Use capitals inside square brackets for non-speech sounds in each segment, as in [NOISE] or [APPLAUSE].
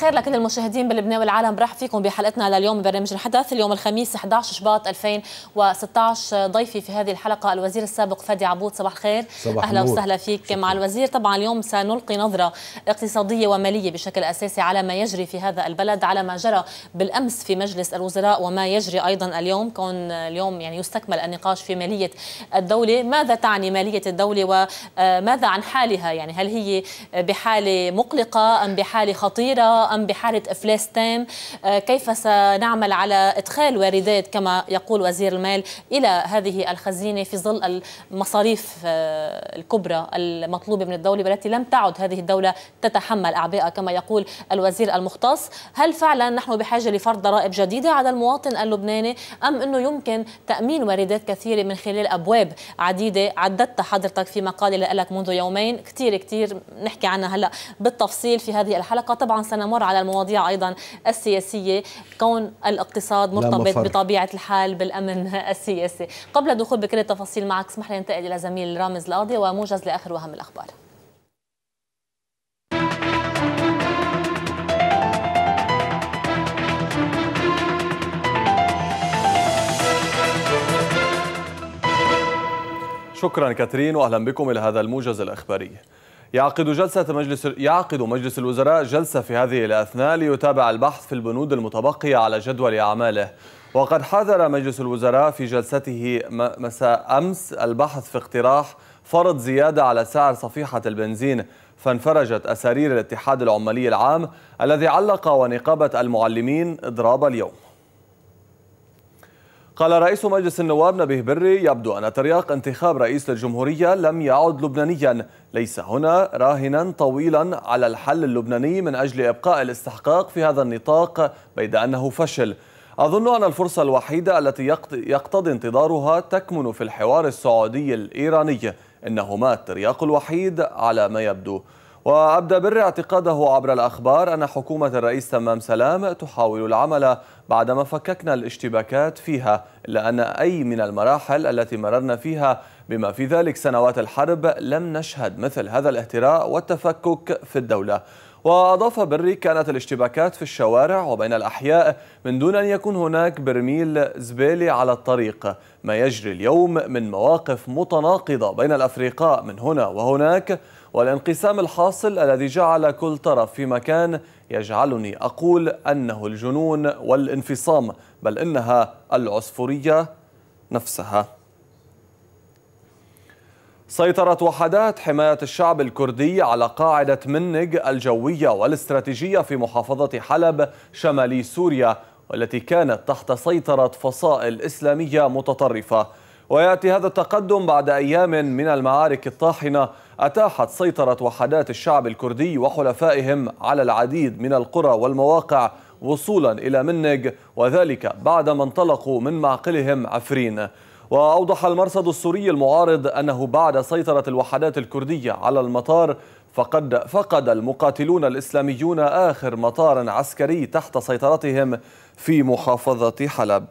الخير لكل المشاهدين بلبنان والعالم برحب فيكم بحلقتنا لليوم ببرنامج الحدث اليوم الخميس 11 شباط 2016 ضيفي في هذه الحلقة الوزير السابق فادي عبود صباح الخير صباح أهلا نور. وسهلا فيك شكرا. مع الوزير طبعا اليوم سنلقي نظرة اقتصادية ومالية بشكل أساسي على ما يجري في هذا البلد على ما جرى بالأمس في مجلس الوزراء وما يجري أيضا اليوم كون اليوم يعني يستكمل النقاش في مالية الدولة ماذا تعني مالية الدولة وماذا آه، عن حالها يعني هل هي بحالة مقلقة أم بحالة خطيرة ام بحاله افلاس تام آه، كيف سنعمل على ادخال واردات كما يقول وزير المال الى هذه الخزينه في ظل المصاريف آه، الكبرى المطلوبه من الدوله والتي لم تعد هذه الدوله تتحمل اعبائها كما يقول الوزير المختص هل فعلا نحن بحاجه لفرض ضرائب جديده على المواطن اللبناني ام انه يمكن تامين واردات كثيره من خلال ابواب عديده عددتها حضرتك في مقال لك منذ يومين كثير كثير نحكي عنها هلا بالتفصيل في هذه الحلقه طبعا سنمر نمر على المواضيع أيضا السياسية كون الاقتصاد مرتبط بطبيعة الحال بالأمن السياسي قبل الدخول بكل التفاصيل معك اسمح لي انتقل إلى زميل رامز القاضي وموجز لآخر وأهم الأخبار شكرا كاترين واهلا بكم الى هذا الموجز الاخباري. يعقد جلسة مجلس يعقد مجلس الوزراء جلسة في هذه الأثناء ليتابع البحث في البنود المتبقية على جدول أعماله وقد حذر مجلس الوزراء في جلسته مساء أمس البحث في اقتراح فرض زيادة على سعر صفيحة البنزين فانفرجت أسارير الاتحاد العمالي العام الذي علق ونقابة المعلمين إضراب اليوم قال رئيس مجلس النواب نبيه بري يبدو أن ترياق انتخاب رئيس للجمهورية لم يعد لبنانيا ليس هنا راهنا طويلا على الحل اللبناني من أجل إبقاء الاستحقاق في هذا النطاق بيد أنه فشل أظن أن الفرصة الوحيدة التي يقتضي انتظارها تكمن في الحوار السعودي الإيراني إنهما الترياق الوحيد على ما يبدو وأبدى بر اعتقاده عبر الأخبار أن حكومة الرئيس تمام سلام تحاول العمل بعدما فككنا الاشتباكات فيها إلا أن أي من المراحل التي مررنا فيها بما في ذلك سنوات الحرب لم نشهد مثل هذا الاهتراء والتفكك في الدولة وأضاف بري كانت الاشتباكات في الشوارع وبين الأحياء من دون أن يكون هناك برميل زبالة على الطريق ما يجري اليوم من مواقف متناقضة بين الأفرقاء من هنا وهناك والانقسام الحاصل الذي جعل كل طرف في مكان يجعلني أقول أنه الجنون والانفصام بل إنها العصفورية نفسها سيطرت وحدات حماية الشعب الكردي على قاعدة منج الجوية والاستراتيجية في محافظة حلب شمالي سوريا والتي كانت تحت سيطرة فصائل إسلامية متطرفة ويأتي هذا التقدم بعد أيام من المعارك الطاحنة أتاحت سيطرة وحدات الشعب الكردي وحلفائهم على العديد من القرى والمواقع وصولا إلى منج وذلك بعد ما انطلقوا من معقلهم عفرين وأوضح المرصد السوري المعارض أنه بعد سيطرة الوحدات الكردية على المطار فقد فقد المقاتلون الإسلاميون آخر مطار عسكري تحت سيطرتهم في محافظة حلب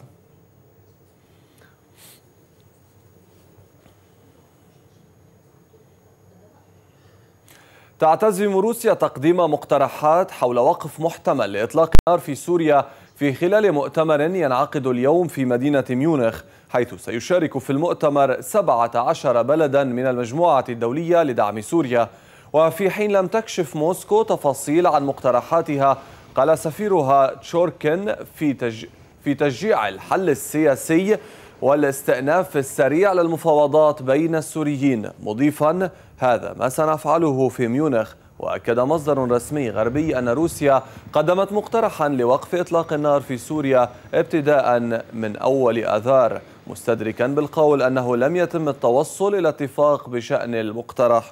تعتزم روسيا تقديم مقترحات حول وقف محتمل لإطلاق النار في سوريا في خلال مؤتمر ينعقد اليوم في مدينة ميونخ حيث سيشارك في المؤتمر 17 بلدا من المجموعة الدولية لدعم سوريا وفي حين لم تكشف موسكو تفاصيل عن مقترحاتها قال سفيرها تشوركن في تج... في تشجيع الحل السياسي والاستئناف السريع للمفاوضات بين السوريين مضيفا هذا ما سنفعله في ميونخ وأكد مصدر رسمي غربي أن روسيا قدمت مقترحا لوقف إطلاق النار في سوريا ابتداء من أول آذار مستدركا بالقول أنه لم يتم التوصل إلى اتفاق بشأن المقترح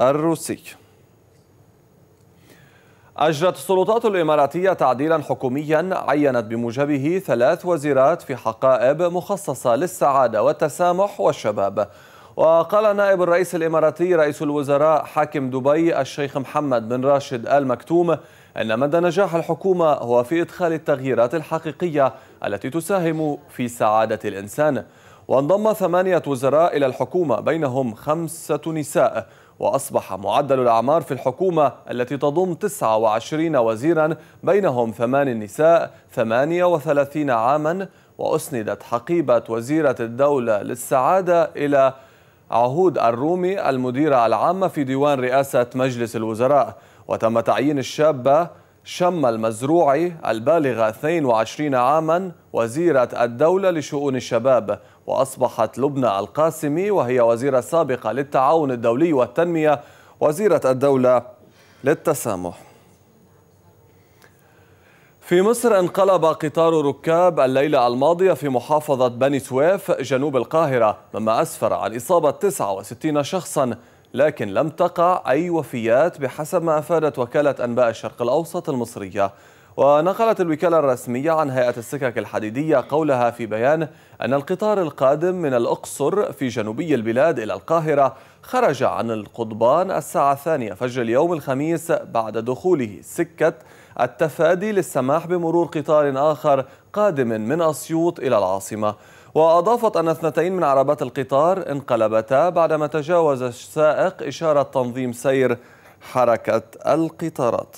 الروسي أجرت السلطات الإماراتية تعديلا حكوميا عينت بموجبه ثلاث وزيرات في حقائب مخصصة للسعادة والتسامح والشباب وقال نائب الرئيس الإماراتي رئيس الوزراء حاكم دبي الشيخ محمد بن راشد آل مكتوم أن مدى نجاح الحكومة هو في إدخال التغييرات الحقيقية التي تساهم في سعادة الإنسان وانضم ثمانية وزراء إلى الحكومة بينهم خمسة نساء وأصبح معدل الأعمار في الحكومة التي تضم 29 وزيرا بينهم ثمان نساء 38 عاما وأسندت حقيبة وزيرة الدولة للسعادة إلى عهود الرومي المديرة العامة في ديوان رئاسة مجلس الوزراء وتم تعيين الشابة شم المزروعي البالغة 22 عاما وزيرة الدولة لشؤون الشباب وأصبحت لبنى القاسمي وهي وزيرة سابقة للتعاون الدولي والتنمية وزيرة الدولة للتسامح في مصر انقلب قطار ركاب الليلة الماضية في محافظة بني سويف جنوب القاهرة مما أسفر عن إصابة 69 شخصا لكن لم تقع أي وفيات بحسب ما أفادت وكالة أنباء الشرق الأوسط المصرية ونقلت الوكالة الرسمية عن هيئة السكك الحديدية قولها في بيان أن القطار القادم من الأقصر في جنوبي البلاد إلى القاهرة خرج عن القضبان الساعة الثانية فجر اليوم الخميس بعد دخوله سكة التفادي للسماح بمرور قطار آخر قادم من أسيوط إلى العاصمة وأضافت أن اثنتين من عربات القطار انقلبتا بعدما تجاوز السائق إشارة تنظيم سير حركة القطارات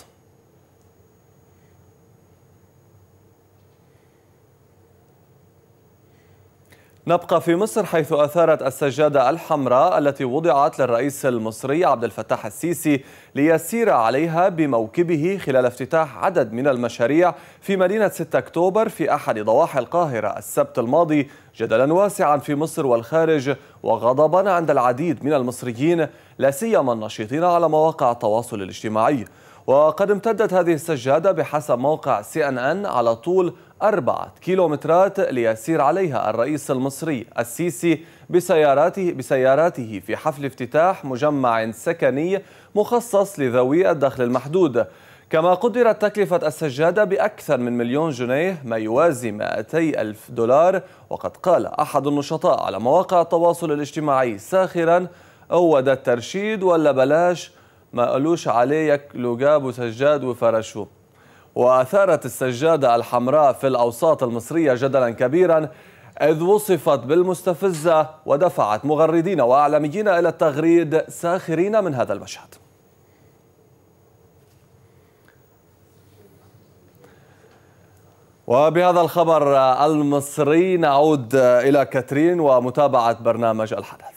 نبقى في مصر حيث أثارت السجادة الحمراء التي وضعت للرئيس المصري عبد الفتاح السيسي ليسير عليها بموكبه خلال افتتاح عدد من المشاريع في مدينة 6 أكتوبر في أحد ضواحي القاهرة السبت الماضي جدلا واسعا في مصر والخارج وغضبا عند العديد من المصريين لا سيما النشيطين على مواقع التواصل الاجتماعي وقد امتدت هذه السجادة بحسب موقع سي ان ان على طول أربعة كيلومترات ليسير عليها الرئيس المصري السيسي بسياراته, بسياراته في حفل افتتاح مجمع سكني مخصص لذوي الدخل المحدود كما قدرت تكلفة السجادة بأكثر من مليون جنيه ما يوازي 200 ألف دولار وقد قال أحد النشطاء على مواقع التواصل الاجتماعي ساخرا هو ده الترشيد ولا بلاش ما قالوش عليك لقاب وسجاد وفرشوه وأثارت السجادة الحمراء في الأوساط المصرية جدلا كبيرا إذ وصفت بالمستفزة ودفعت مغردين وأعلاميين إلى التغريد ساخرين من هذا المشهد وبهذا الخبر المصري نعود إلى كاترين ومتابعة برنامج الحدث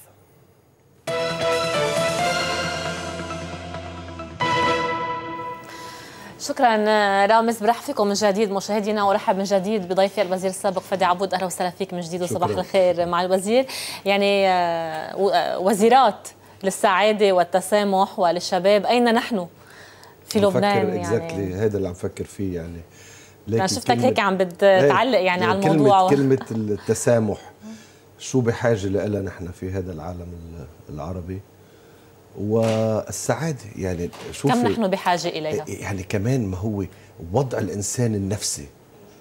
شكرا آه، رامز برحب فيكم من جديد مشاهدينا ورحب من جديد بضيفي الوزير السابق فادي عبود اهلا وسهلا فيك من جديد وصباح الخير مع الوزير يعني آه، آه، وزيرات للسعاده والتسامح وللشباب اين نحن في لبنان يعني اكزاكتلي هذا اللي عم فكر فيه يعني لكن شفتك هيك عم بتعلق إيه، يعني, يعني على الموضوع كلمه, كلمة التسامح شو بحاجه لها نحن في هذا العالم العربي والسعاده يعني شوفي كم نحن بحاجه اليها إيه، يعني كمان ما هو وضع الانسان النفسي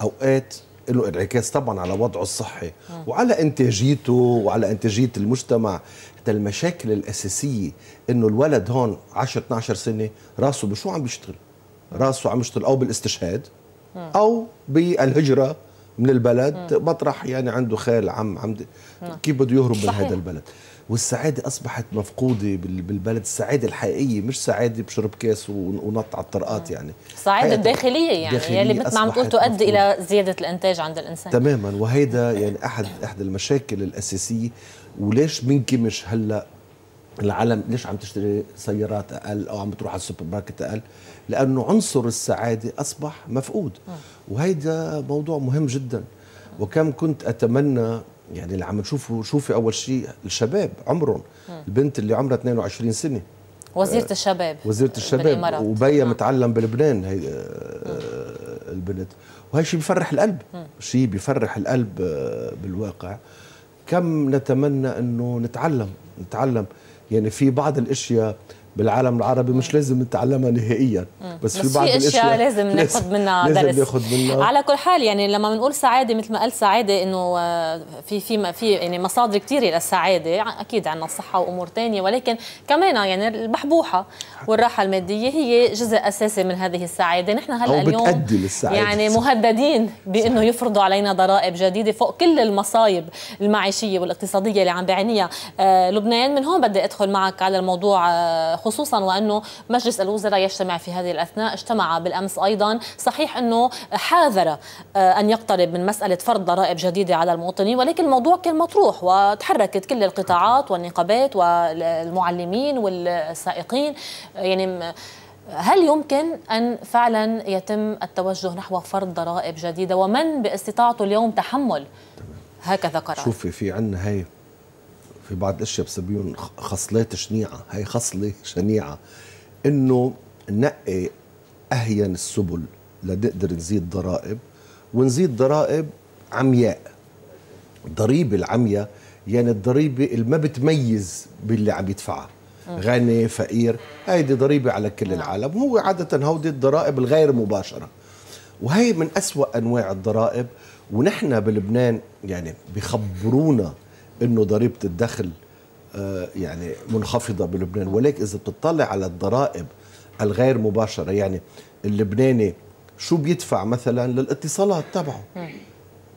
اوقات له انعكاس طبعا على وضعه الصحي م. وعلى انتاجيته وعلى انتاجيه المجتمع حتى المشاكل الاساسيه انه الولد هون 10 12 سنه راسه بشو عم بيشتغل راسه عم يشتغل او بالاستشهاد او بالهجره من البلد مطرح يعني عنده خال عم عم نعم. كيف بده يهرب من هذا البلد والسعادة أصبحت مفقودة بالبلد السعادة الحقيقية مش سعادة بشرب كاس ونط على الطرقات يعني السعادة الداخلية يعني الداخلية يلي مثل ما عم تقول تؤدي إلى زيادة الإنتاج عند الإنسان تماما وهيدا يعني أحد أحد المشاكل الأساسية وليش منكمش هلأ العالم ليش عم تشتري سيارات اقل او عم بتروح على السوبر ماركت اقل لانه عنصر السعاده اصبح مفقود وهيدا موضوع مهم جدا وكم كنت اتمنى يعني اللي عم نشوفه شوفي اول شيء الشباب عمرهم البنت اللي عمرها 22 سنه وزيره آه، الشباب وزيره الشباب وبيا نعم. متعلم بلبنان هي آه، نعم. البنت وهي شيء بيفرح القلب نعم. شيء بيفرح القلب آه، بالواقع كم نتمنى انه نتعلم نتعلم يعني في بعض الاشياء بالعالم العربي مش لازم نتعلمها نهائيا بس, بس في بعض في الاشياء لازم ناخذ منها درس لازم ناخذ منها على كل حال يعني لما بنقول سعاده مثل ما قال سعاده انه آه، في في في يعني مصادر كثيره للسعاده اكيد عندنا الصحه وامور ثانيه ولكن كمان يعني البحبوحه والراحه الماديه هي جزء اساسي من هذه السعاده نحن هلا اليوم بتأدي للسعادة يعني مهددين بانه يفرضوا علينا ضرائب جديده فوق كل المصايب المعيشيه والاقتصاديه اللي عم بيعانيها آه لبنان من هون بدي ادخل معك على الموضوع آه خصوصا وانه مجلس الوزراء يجتمع في هذه الاثناء اجتمع بالامس ايضا صحيح انه حاذر آه، ان يقترب من مساله فرض ضرائب جديده على المواطنين ولكن الموضوع كان مطروح وتحركت كل القطاعات والنقابات والمعلمين والسائقين يعني هل يمكن أن فعلا يتم التوجه نحو فرض ضرائب جديدة ومن باستطاعته اليوم تحمل هكذا قرار شوفي في عندنا هي في بعض الاشياء بسميهم خصلات شنيعه هي خصله شنيعه انه نقي اهين السبل لنقدر نزيد ضرائب ونزيد ضرائب عمياء ضريبه العمياء يعني الضريبه اللي ما بتميز باللي عم يدفعها غني فقير هيدي ضريبه على كل العالم وهو عاده هودي الضرائب الغير مباشره وهي من أسوأ انواع الضرائب ونحن بلبنان يعني بخبرونا انه ضريبه الدخل آه، يعني منخفضه بلبنان ولكن اذا بتطلع على الضرائب الغير مباشره يعني اللبناني شو بيدفع مثلا للاتصالات تبعه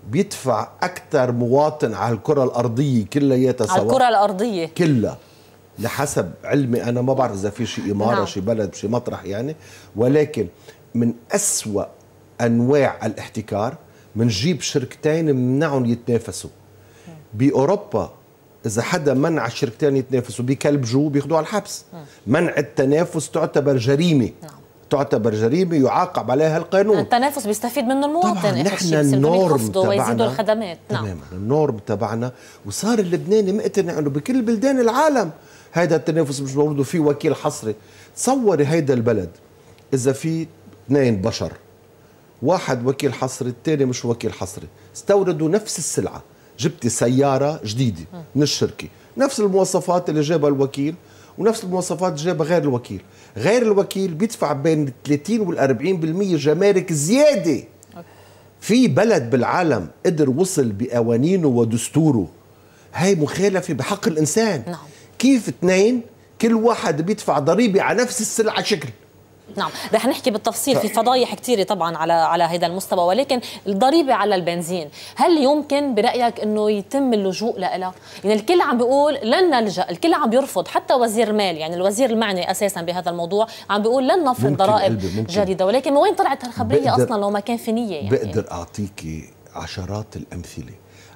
بيدفع اكثر مواطن على الكره الارضيه كلياتها سوا على الكره الارضيه كلها لحسب علمي انا ما بعرف اذا في شيء اماره نعم. شيء بلد شيء مطرح يعني ولكن من أسوأ انواع الاحتكار بنجيب شركتين منعهم يتنافسوا باوروبا اذا حدا منع الشركتين يتنافسوا بكلبجوه بياخذوا على الحبس منع التنافس تعتبر جريمه نعم. تعتبر جريمه يعاقب عليها القانون التنافس بيستفيد منه المواطن طبعا نحن النورم تبعنا الخدمات نعم تماما النورم تبعنا وصار اللبناني مقتنع انه بكل بلدان العالم هذا التنافس مش موجود وفي وكيل حصري تصوري هيدا البلد اذا في اثنين بشر واحد وكيل حصري الثاني مش وكيل حصري استوردوا نفس السلعه جبتي سيارة جديدة من الشركة نفس المواصفات اللي جابها الوكيل ونفس المواصفات جابها غير الوكيل غير الوكيل بيدفع بين 30 وال 40% جمارك زيادة في بلد بالعالم قدر وصل بقوانينه ودستوره هاي مخالفة بحق الإنسان نعم. كيف اثنين كل واحد بيدفع ضريبة على نفس السلعة شكل نعم رح نحكي بالتفصيل في فضايح كثيره طبعا على على هذا المستوى ولكن الضريبه على البنزين هل يمكن برايك انه يتم اللجوء لها يعني الكل عم بيقول لن نلجا الكل عم بيرفض حتى وزير مال يعني الوزير المعني اساسا بهذا الموضوع عم بيقول لن نفرض ضرائب جديده ولكن من وين طلعت هالخبريه اصلا لو ما كان في نيه يعني بقدر اعطيكي عشرات الامثله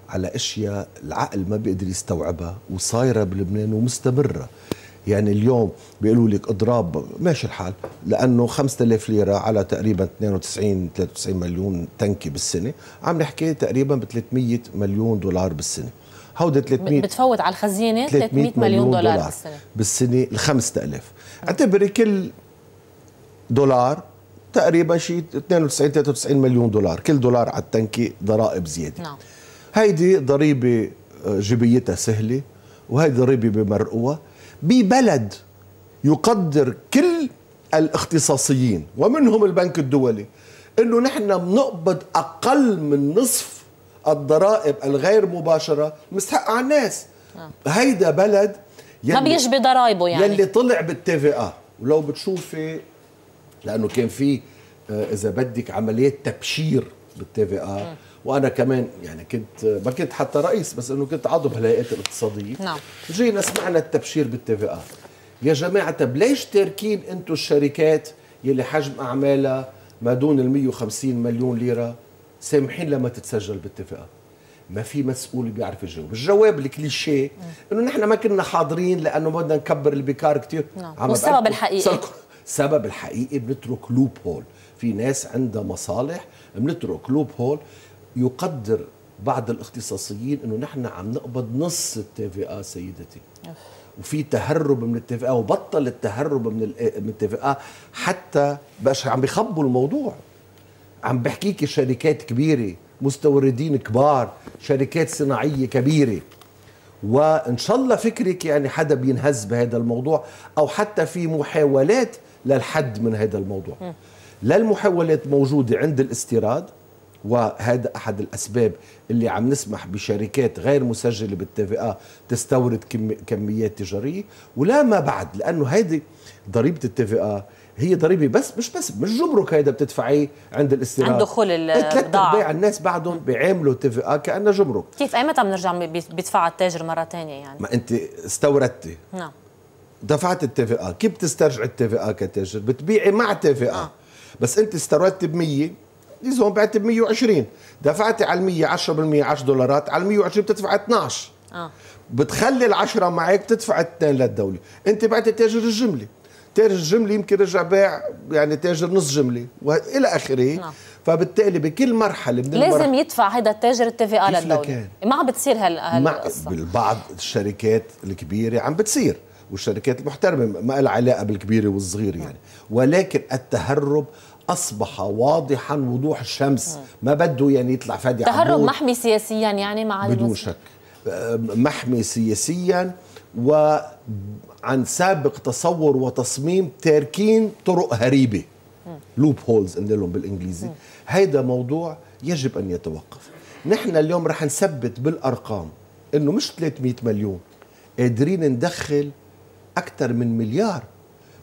على اشياء العقل ما بيقدر يستوعبها وصايره بلبنان ومستمره يعني اليوم بيقولوا لك اضراب ماشي الحال لانه 5000 ليره على تقريبا 92 93 مليون تنكي بالسنه عم نحكي تقريبا ب 300 مليون دولار بالسنه هودي 300 بتفوت على الخزينه 300, 300 مليون, مليون دولار, دولار بالسنه بالسنه ال 5000 اعتبري كل دولار تقريبا شيء 92 93 مليون دولار كل دولار على التنكي ضرائب زياده نعم هيدي ضريبه آه، جبيتها سهله وهي ضريبه بمرقوها ببلد يقدر كل الاختصاصيين ومنهم البنك الدولي انه نحن بنقبض اقل من نصف الضرائب الغير مباشره مستحق على الناس آه. هيدا بلد يلي ما بيجبي ضرايبه يعني يلي طلع بالتي اه ولو بتشوفي لانه كان في آه، اذا بدك عمليه تبشير بالتي في ار وانا كمان يعني كنت ما كنت حتى رئيس بس انه كنت عضو بالهيئات الاقتصاديه نعم جينا سمعنا التبشير بالتي في ار يا جماعه طب ليش تاركين انتم الشركات يلي حجم اعمالها ما دون ال 150 مليون ليره سامحين لما تتسجل بالتي ما في مسؤول بيعرف يجاوب الجواب الكليشيه انه نحن ما كنا حاضرين لانه بدنا نكبر البكار كثير نعم. والسبب الحقيقي السبب الحقيقي بنترك لوب هول في ناس عندها مصالح بنترك لوب هول يقدر بعض الاختصاصيين انه نحن عم نقبض نص التي سيدتي وفي تهرب من التي وبطل التهرب من من التي حتى باش عم بخبوا الموضوع عم بحكيك شركات كبيره مستوردين كبار شركات صناعيه كبيره وان شاء الله فكرك يعني حدا بينهز بهذا الموضوع او حتى في محاولات للحد من هذا الموضوع لا موجودة عند الاستيراد وهذا أحد الأسباب اللي عم نسمح بشركات غير مسجلة بالتي تستورد كميات تجارية ولا ما بعد لأنه هذه ضريبة التي هي ضريبه بس مش بس مش جمرك هيدا بتدفعيه عند الاستيراد عند دخول البضاعه بيع الناس بعدهم بيعاملوا تي كانه جمرك كيف اي متى بنرجع بيدفعها التاجر مره ثانيه يعني ما انت استوردتي نعم دفعت التي كيف بتسترجع التي كتاجر بتبيعي مع تي آه. بس انت استوردت ب 100 ليزون بعت ب 120 دفعتي على ال 100 10% 10 دولارات على ال 120 بتدفع 12 اه بتخلي ال10 معك بتدفع 2 للدوله انت بعت تاجر الجمله تاجر الجمله يمكن رجع باع يعني تاجر نص جمله والى اخره نعم. فبالتالي بكل مرحله من لازم المرحلة يدفع هذا التاجر التي على الدوله للدوله ما عم بتصير هال هالقصه بعض الشركات الكبيره عم بتصير والشركات المحترمه ما لها علاقه بالكبيره والصغيره يعني ولكن التهرب اصبح واضحا وضوح الشمس ما بده يعني يطلع فادي تهرب محمي سياسيا يعني مع بدون شك محمي سياسيا وعن سابق تصور وتصميم تاركين طرق هريبه لوب هولز لهم بالانجليزي هيدا موضوع يجب ان يتوقف نحن اليوم رح نثبت بالارقام انه مش 300 مليون قادرين ندخل اكثر من مليار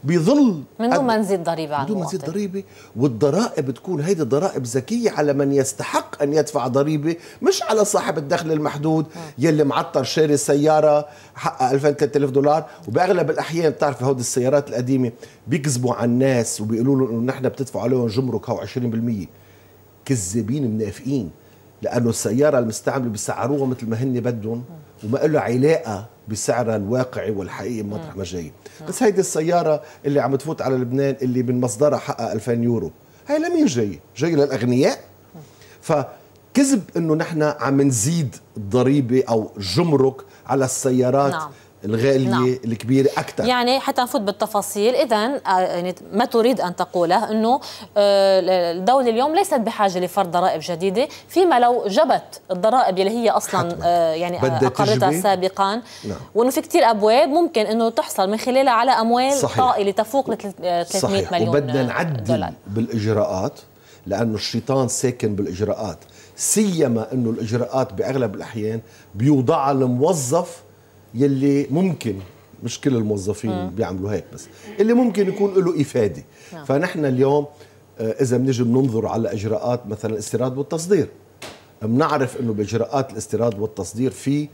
بظل من دون ما نزيد ضريبه دون ما نزيد ضريبه والضرائب تكون هيدي ضرائب ذكيه على من يستحق ان يدفع ضريبه مش على صاحب الدخل المحدود م. يلي معطر شاري سياره حقها 2000 3000 دولار وباغلب الاحيان بتعرف هودي السيارات القديمه بيكذبوا على الناس وبيقولوا لهم انه نحن بتدفعوا عليهم جمرك هو 20% كذابين منافقين لانه السياره المستعمله بيسعروها مثل ما هن بدهم وما له علاقه بسعرها الواقعي والحقيقي مطرح ما جاي بس هيدي السياره اللي عم تفوت على لبنان اللي من مصدرها حقها 2000 يورو هي لمين جاي جاي للاغنياء فكذب انه نحن عم نزيد الضريبه او جمرك على السيارات نعم. الغاليه نعم. الكبيره اكثر يعني حتى نفوت بالتفاصيل اذا آه، يعني ما تريد ان تقوله انه آه، الدوله اليوم ليست بحاجه لفرض ضرائب جديده فيما لو جبت الضرائب اللي هي اصلا حتماً. آه، يعني اقرتها سابقا نعم. وانه في كثير ابواب ممكن انه تحصل من خلالها على اموال صحيح. طائله تفوق ل 300 صحيح. مليون وبدنا نعدل بالاجراءات لانه الشيطان ساكن بالاجراءات سيما انه الاجراءات باغلب الاحيان بيوضعها الموظف يلي ممكن مش كل الموظفين م. آه. بيعملوا هيك بس اللي ممكن يكون له إفادة نعم. فنحن اليوم آه، إذا بنجي بننظر على إجراءات مثلا الاستيراد والتصدير بنعرف أنه بإجراءات الاستيراد والتصدير في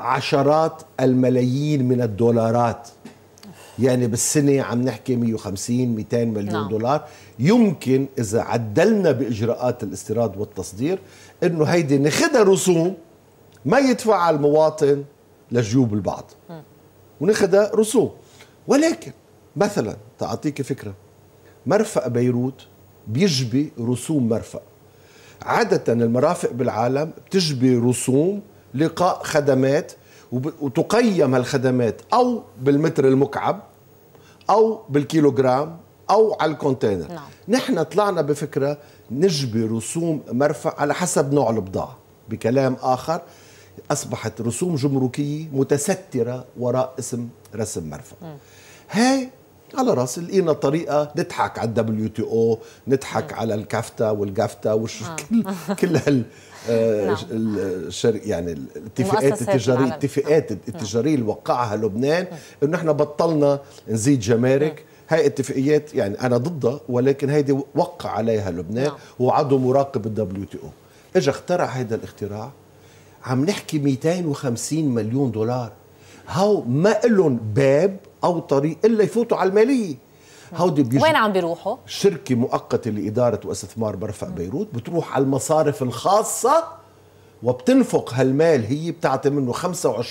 عشرات الملايين من الدولارات يعني بالسنة عم نحكي 150 200 مليون نعم. دولار يمكن إذا عدلنا بإجراءات الاستيراد والتصدير أنه هيدي نخدها رسوم ما يدفعها المواطن لجيوب البعض وناخذها رسوم ولكن مثلا تعطيك فكره مرفأ بيروت بيجبي رسوم مرفأ عادة المرافق بالعالم بتجبي رسوم لقاء خدمات وتقيم هالخدمات أو بالمتر المكعب أو بالكيلوغرام أو على الكونتينر نعم. نحن طلعنا بفكرة نجبي رسوم مرفأ على حسب نوع البضاعة بكلام آخر أصبحت رسوم جمركية متسترة وراء اسم رسم مرفأ هاي على راس لقينا طريقه نضحك على الدبليو تي او نضحك على الكافتا والجافتا وش [LAUGHS] كل كل هال آه، نعم. الشر يعني الاتفاقات التجاريه الاتفاقات التجاريه اللي وقعها لبنان انه احنا بطلنا نزيد جمارك هاي اتفاقيات يعني انا ضدها ولكن هيدي وقع عليها لبنان نعم. وعضو مراقب الدبليو تي او اجى اخترع هذا الاختراع عم نحكي 250 مليون دولار هاو ما لهم باب او طريق الا يفوتوا على الماليه هودي بيجي وين عم بيروحوا؟ شركه مؤقته لاداره واستثمار برفق بيروت بتروح على المصارف الخاصه وبتنفق هالمال هي بتعطي منه 25%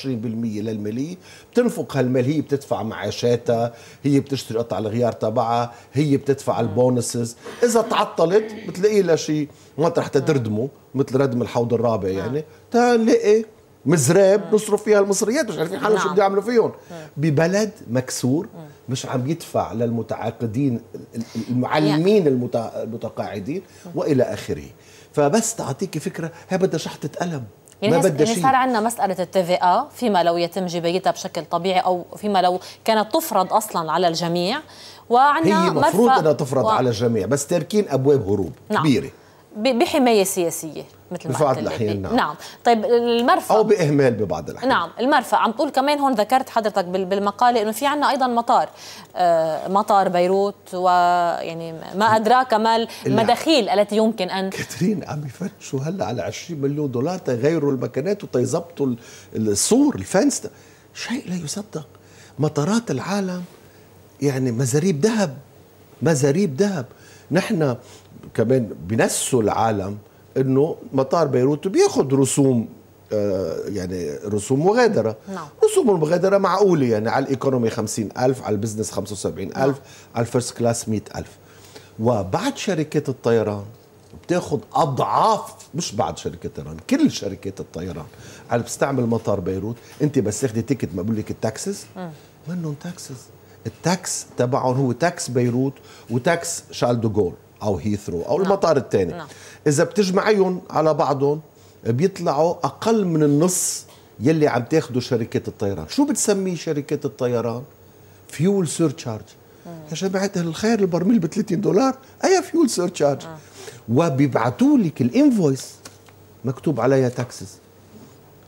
للماليه بتنفق هالمال هي بتدفع معاشاتها هي بتشتري قطع الغيار تبعها هي بتدفع البونسز اذا تعطلت بتلاقي لها شيء مطرح تدردمه مثل ردم الحوض الرابع نعم. يعني تلاقي مزراب نعم. نصرف فيها المصريات مش عارفين نعم. حالهم شو بده يعملوا فيهم ببلد مكسور مش عم يدفع للمتعاقدين المعلمين المتقاعدين والى اخره فبس تعطيكي فكره هي بدها شحطه قلم يعني ما بدها يعني شيء صار عندنا مسألة التي اه فيما لو يتم جبايتها بشكل طبيعي أو فيما لو كانت تفرض أصلا على الجميع وعندنا هي المفروض أنها تفرض و... على الجميع بس تاركين أبواب هروب نعم. كبيرة بحمايه سياسيه مثل ما بعض الاحيان نعم. نعم طيب المرفأ او باهمال ببعض الاحيان نعم المرفأ عم تقول كمان هون ذكرت حضرتك بالمقاله انه في عندنا ايضا مطار آه مطار بيروت ويعني ما ادراك ما المداخيل التي يمكن ان كاترين عم يفتشوا هلا على 20 مليون دولار تغيروا المكانات وتيظبطوا السور الفنس شيء لا يصدق مطارات العالم يعني مزاريب ذهب مزاريب ذهب نحن كمان بنسوا العالم انه مطار بيروت بياخذ رسوم آه، يعني رسوم مغادرة لا. نعم. رسوم المغادرة معقولة يعني على الإيكونومي 50 ألف على البزنس 75 ألف نعم. على الفيرست كلاس 100 ألف وبعد شركات الطيران بتاخد أضعاف مش بعد شركات الطيران كل شركات الطيران على بتستعمل مطار بيروت أنت بس تاخدي تيكت ما بقول لك التاكسز منهم تاكسز التاكس تبعهم هو تاكس بيروت وتاكس شال دوغول او هيثرو او نعم. المطار الثاني نعم. اذا بتجمعيهم على بعضهم بيطلعوا اقل من النص يلي عم تاخده شركات الطيران شو بتسميه شركات الطيران فيول تشارج يا جماعه الخير البرميل ب 30 دولار اي فيول تشارج وبيبعتوا لك الانفويس مكتوب عليها تاكسس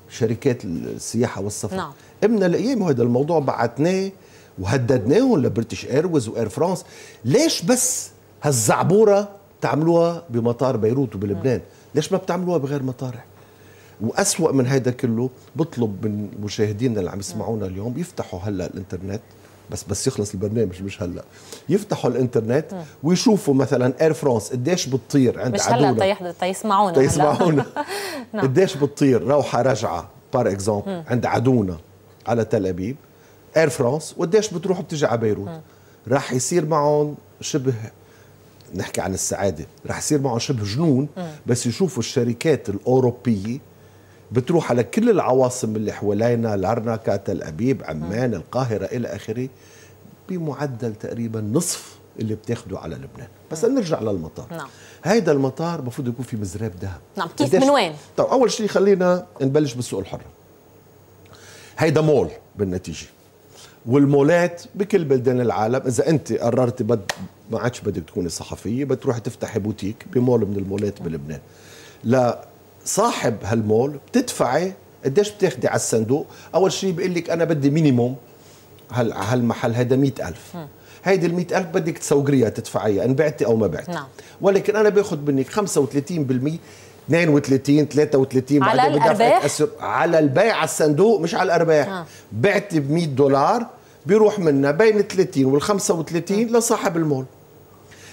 شركات السياحه والسفر نعم. امنا الايام هذا الموضوع بعتناه وهددناهم لبريتش ايروز واير فرانس ليش بس هالزعبوره بتعملوها بمطار بيروت وبلبنان ليش ما بتعملوها بغير مطارح وأسوأ من هيدا كله بطلب من مشاهدينا اللي عم يسمعونا اليوم يفتحوا هلا الانترنت بس بس يخلص البرنامج مش هلا يفتحوا الانترنت ويشوفوا مثلا اير فرانس قديش بتطير عند مش عدونا هلا تيسمعونا تيسمعونا [LAUGHS] نعم. قديش بتطير روحه رجعه بار اكزومبل عند عدونا على تل ابيب اير فرانس وقديش بتروح بتجي على بيروت راح يصير معهم شبه نحكي عن السعاده رح يصير معهم شبه جنون بس يشوفوا الشركات الاوروبيه بتروح على كل العواصم اللي حوالينا لارناكا تل ابيب عمان القاهره الى اخره بمعدل تقريبا نصف اللي بتاخده على لبنان بس نرجع للمطار نعم هيدا المطار المفروض يكون في مزراب ذهب نعم كيف من وين طب اول شيء خلينا نبلش بالسوق الحر هيدا مول بالنتيجه والمولات بكل بلدان العالم اذا انت قررت بد ما عادش بدك تكوني صحفيه بتروحي تفتحي بوتيك بمول من المولات بلبنان لصاحب هالمول بتدفعي قديش بتاخدي على الصندوق اول شيء بيقول لك انا بدي مينيموم هال هالمحل هذا 100000 هيدي ال 100000 بدك تسوقريها تدفعيها ان بعتي او ما بعتي نعم. ولكن انا باخذ منك 35% 32 33 على الارباح الارباح على البيع على الصندوق مش على الارباح آه. بعت ب 100 دولار بيروح منا بين 30 وال 35 لصاحب المول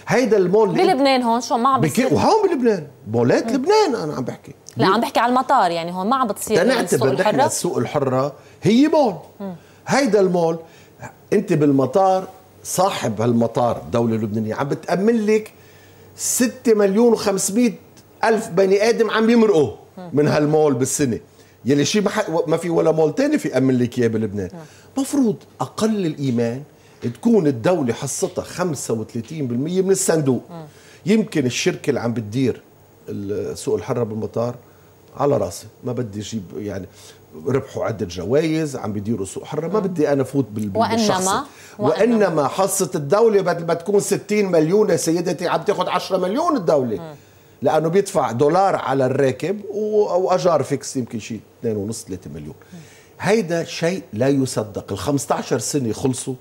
هيدا المول بلبنان هون شو ما عم بصير وهون بلبنان مولات آه. لبنان انا عم بحكي لا عم بحكي على المطار يعني هون ما عم بتصير تنعتبر يعني نحن السوق الحره هي مول م. آه. هيدا المول انت بالمطار صاحب هالمطار الدوله اللبنانيه عم بتامن لك 6 مليون و500 ألف بني آدم عم بيمرقوا من هالمول بالسنة يلي شيء ما في ولا مول تاني في أمن لك إياه بلبنان مفروض أقل الإيمان تكون الدولة حصتها 35% من الصندوق يمكن الشركة اللي عم بتدير السوق الحرة بالمطار على راسي ما بدي اجيب يعني ربحوا عدة جوائز عم بيديروا سوق حرة ما بدي أنا فوت بالشخص وإنما وإنما حصة الدولة بدل ما تكون 60 مليون يا سيدتي عم تاخذ 10 مليون الدولة م. لانه بيدفع دولار على الراكب واجار فيكس يمكن شيء 2.5 3 مليون هيدا شيء لا يصدق ال 15 سنه خلصوا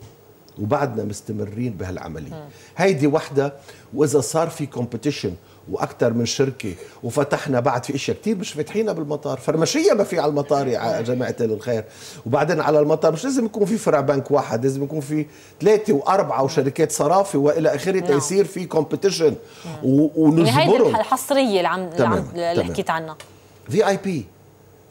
وبعدنا مستمرين بهالعمليه هيدي وحده واذا صار في كومبيتيشن واكثر من شركه وفتحنا بعد في اشياء كثير مش فاتحينها بالمطار فرمشيه ما في على المطار يا جماعه الخير وبعدين على المطار مش لازم يكون في فرع بنك واحد لازم يكون في ثلاثه واربعه وشركات صرافه والى اخره نعم. تيصير في كومبيتيشن نعم. يعني ونجبرهم الحصريه اللي عم اللي حكيت عنها في اي بي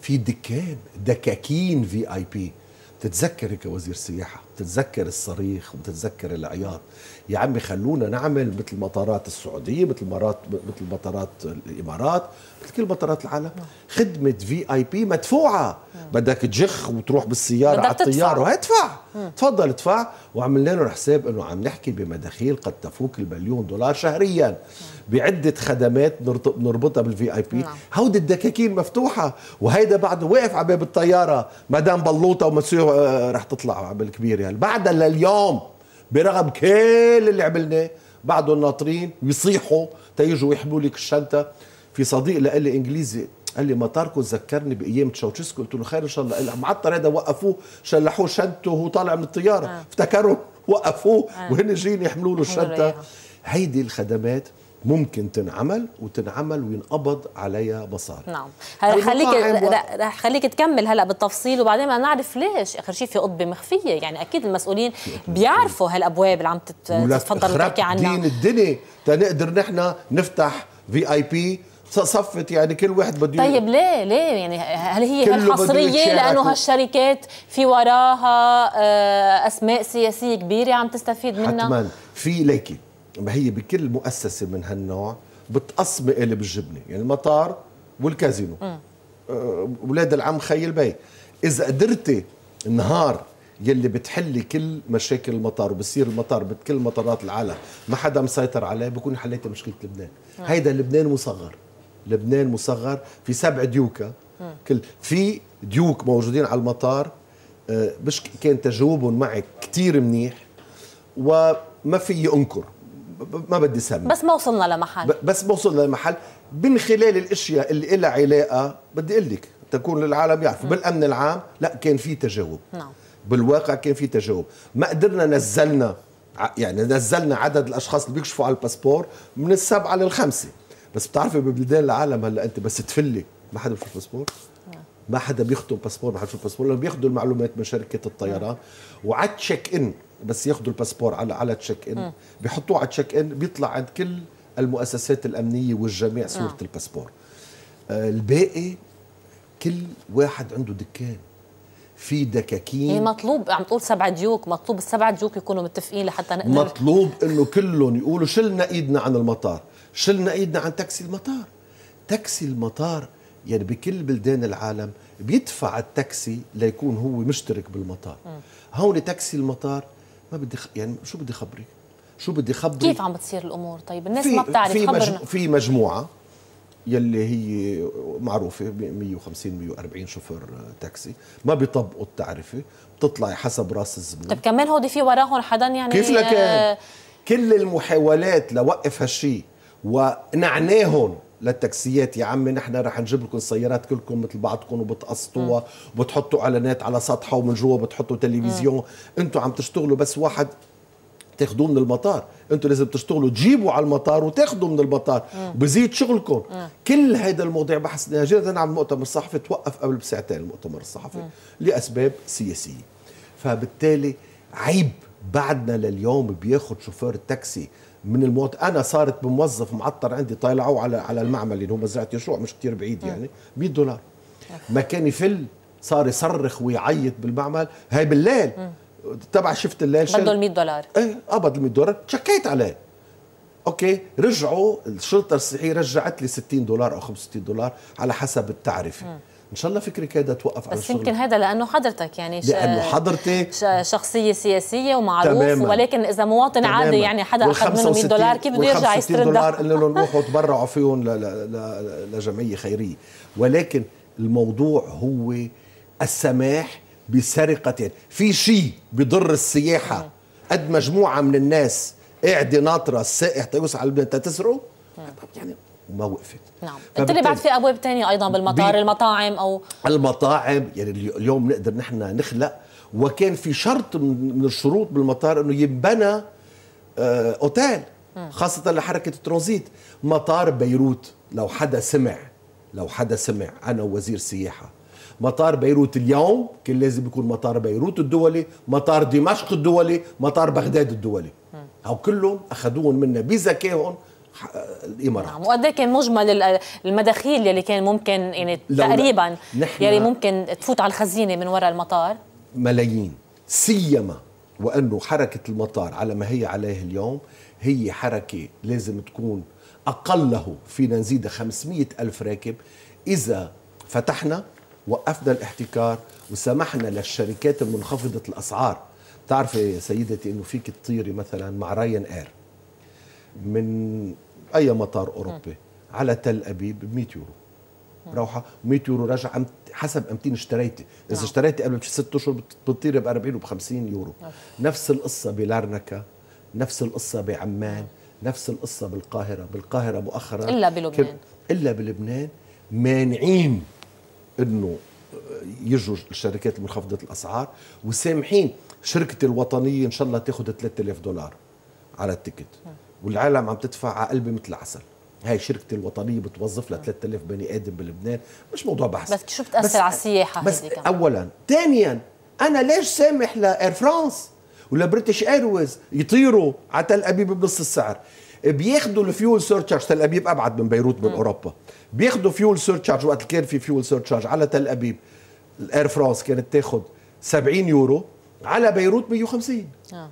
في دكان دكاكين في اي بي بتتذكر كوزير سياحه بتتذكر الصريخ وبتتذكر العياط يا عمي خلونا نعمل مثل مطارات السعوديه مثل مطارات مثل مطارات الامارات مثل كل مطارات العالم نعم. خدمه في اي بي مدفوعه نعم. بدك تجخ وتروح بالسياره على الطياره وهي ادفع نعم. تفضل ادفع وعملنا لهم حساب انه عم نحكي بمداخيل قد تفوق المليون دولار شهريا بعده خدمات نربطها بالفي اي بي هودي الدكاكين مفتوحه وهيدا بعده واقف على باب الطياره مدام بلوطه ومسيو آه، رح تطلع بالكبير يعني بعدها لليوم برغم كل اللي عملناه بعدهم ناطرين ويصيحوا تيجوا يحملوا لك الشنطه في صديق لإلي انجليزي قال لي مطاركو ذكرني بايام تشاوتشيسكو قلت له خير ان شاء الله قال معطر هذا وقفوه شلحوه شنطته وهو طالع من الطياره آه. وقفوه آه. وهن جايين يحملوا له الشنطه هيدي الخدمات ممكن تنعمل وتنعمل وينقبض عليها مصاري نعم طيب، خليك رح خليك تكمل هلا بالتفصيل وبعدين بدنا نعرف ليش اخر شيء في قطبه مخفيه يعني اكيد المسؤولين بيعرفوا هالابواب اللي عم تتفضل تحكي عنها دين الدنيا تنقدر نحن نفتح في اي بي صفت يعني كل واحد بده طيب ليه ليه يعني هل هي الحصريه لانه هالشركات في وراها آه، اسماء سياسيه كبيره عم تستفيد منها حتما في ليكي هي بكل مؤسسه من هالنوع بتقسمي قلب الجبنه يعني المطار والكازينو آه، ولاد العم خي البي اذا قدرتي نهار يلي بتحلي كل مشاكل المطار وبصير المطار بكل مطارات العالم ما حدا مسيطر عليه بكون حليت مشكله لبنان مم. هيدا لبنان مصغر لبنان مصغر في سبع ديوكة كل في ديوك موجودين على المطار آه، مش كان تجاوبهم معي كتير منيح وما في انكر ما بدي سمي بس ما وصلنا لمحل بس ما وصلنا لمحل من خلال الاشياء اللي لها علاقه بدي اقول لك تكون العالم يعرفوا بالامن العام لا كان في تجاوب نعم بالواقع كان في تجاوب ما قدرنا نزلنا يعني نزلنا عدد الاشخاص اللي بيكشفوا على الباسبور من السبعه للخمسه بس بتعرفي ببلدان العالم هلا انت بس تفلي ما حدا بيشوف الباسبور نعم. ما حدا بيخطب باسبور ما حدا بيشوف باسبور لانه بياخذوا المعلومات من شركه الطيران نعم. وعد تشيك ان بس ياخذوا الباسبور على على تشيك ان بحطوه على تشيك ان بيطلع عند كل المؤسسات الامنيه والجميع صوره آه. الباسبور آه الباقي كل واحد عنده دكان في دكاكين هي يعني مطلوب عم تقول سبع ديوك مطلوب السبع ديوك يكونوا متفقين لحتى نقدر مطلوب انه كلهم يقولوا شلنا ايدنا عن المطار شلنا ايدنا عن تاكسي المطار تاكسي المطار يعني بكل بلدان العالم بيدفع التاكسي ليكون هو مشترك بالمطار هون تاكسي المطار ما بدي خ... يعني شو بدي خبرك شو بدي خبرك كيف عم بتصير الامور طيب الناس ما بتعرف في خبرنا في مجموعه يلي هي معروفة 150 140 شوفر تاكسي ما بيطبقوا التعرفة بتطلع حسب راس الزبون طيب كمان هودي في وراهم حدا يعني كيف لك آه كل المحاولات لوقف هالشيء ونعناهم للتاكسيات يا عمي نحن رح نجيب لكم السيارات كلكم مثل بعضكم وبتقسطوها وبتحطوا اعلانات على سطحها ومن جوا بتحطوا تلفزيون انتم عم تشتغلوا بس واحد تاخذوه من المطار انتم لازم تشتغلوا تجيبوا على المطار وتاخذوا من المطار بزيد شغلكم كل هذا الموضوع بحثنا جدا عن المؤتمر الصحفي توقف قبل بساعتين المؤتمر الصحفي لاسباب سياسيه فبالتالي عيب بعدنا لليوم بياخد شوفير التاكسي من الموت انا صارت بموظف معطر عندي طالعوه على على المعمل اللي يعني هو مزرعه يشوع مش كثير بعيد نعم. يعني 100 دولار ما كان يفل صار يصرخ ويعيط بالمعمل هاي بالليل تبع شفت الليل بده ال 100 دولار ايه قبض ال 100 دولار شكيت عليه اوكي رجعوا الشرطه الصحيه رجعت لي 60 دولار او 65 دولار على حسب التعرفه ان شاء الله فكرك هذا توقف على بس يمكن هذا لانه حضرتك يعني ش... لانه حضرتك شخصيه سياسيه ومعروف تماما. ولكن اذا مواطن تماما. عادي يعني حدا اخذ منه 100 دولار كيف بده يرجع يسترد دولار قلنا لهم روحوا تبرعوا فيهم ل... ل... ل... لجمعيه خيريه ولكن الموضوع هو السماح بسرقه في شيء بضر السياحه قد مجموعه من الناس قاعده ناطره السائح تيوسع على البلد تسرقه يعني وما وقفت نعم انت اللي بعد في ابواب ثانيه ايضا بالمطار المطاعم او المطاعم يعني اليوم نقدر نحن نخلق وكان في شرط من الشروط بالمطار انه ينبنى آه اوتيل خاصه لحركه الترانزيت مطار بيروت لو حدا سمع لو حدا سمع انا وزير سياحه مطار بيروت اليوم كان لازم يكون مطار بيروت الدولي مطار دمشق الدولي مطار بغداد الدولي أو كلهم اخذوهم منا بذكائهم الامارات نعم وقد إيه كان مجمل المداخيل يلي كان ممكن يعني تقريبا يلي ممكن تفوت على الخزينه من وراء المطار ملايين سيما وانه حركه المطار على ما هي عليه اليوم هي حركه لازم تكون اقله فينا نزيدها 500 الف راكب اذا فتحنا وقفنا الاحتكار وسمحنا للشركات المنخفضه الاسعار بتعرفي يا سيدتي انه فيك تطيري مثلا مع رايان اير من اي مطار اوروبي على تل ابيب ب 100 يورو روحه 100 يورو رجع حسب امتين اشتريتي اذا م. نعم. اشتريتي قبل ست اشهر بتطيري ب 40 وب 50 يورو م. نعم. نفس القصه بلارنكا نفس القصه بعمان نفس القصه بالقاهره بالقاهره مؤخرا الا بلبنان الا بلبنان مانعين انه يجوا الشركات المنخفضه الاسعار وسامحين شركه الوطنيه ان شاء الله تاخذ 3000 دولار على التيكت نعم. والعالم عم تدفع على قلبي مثل العسل هاي شركتي الوطنيه بتوظف لها 3000 بني ادم بلبنان مش موضوع بحث بس شو بتاثر على السياحه بس اولا ثانيا انا ليش سامح لاير فرانس ولا بريتش ايرويز يطيروا على تل ابيب بنص السعر بياخذوا الفيول سيرتشارج تل ابيب ابعد من بيروت من م. اوروبا بياخذوا فيول سيرتشارج وقت كان في فيول سيرتشارج على تل ابيب الاير فرانس كانت تاخذ 70 يورو على بيروت 150 آه.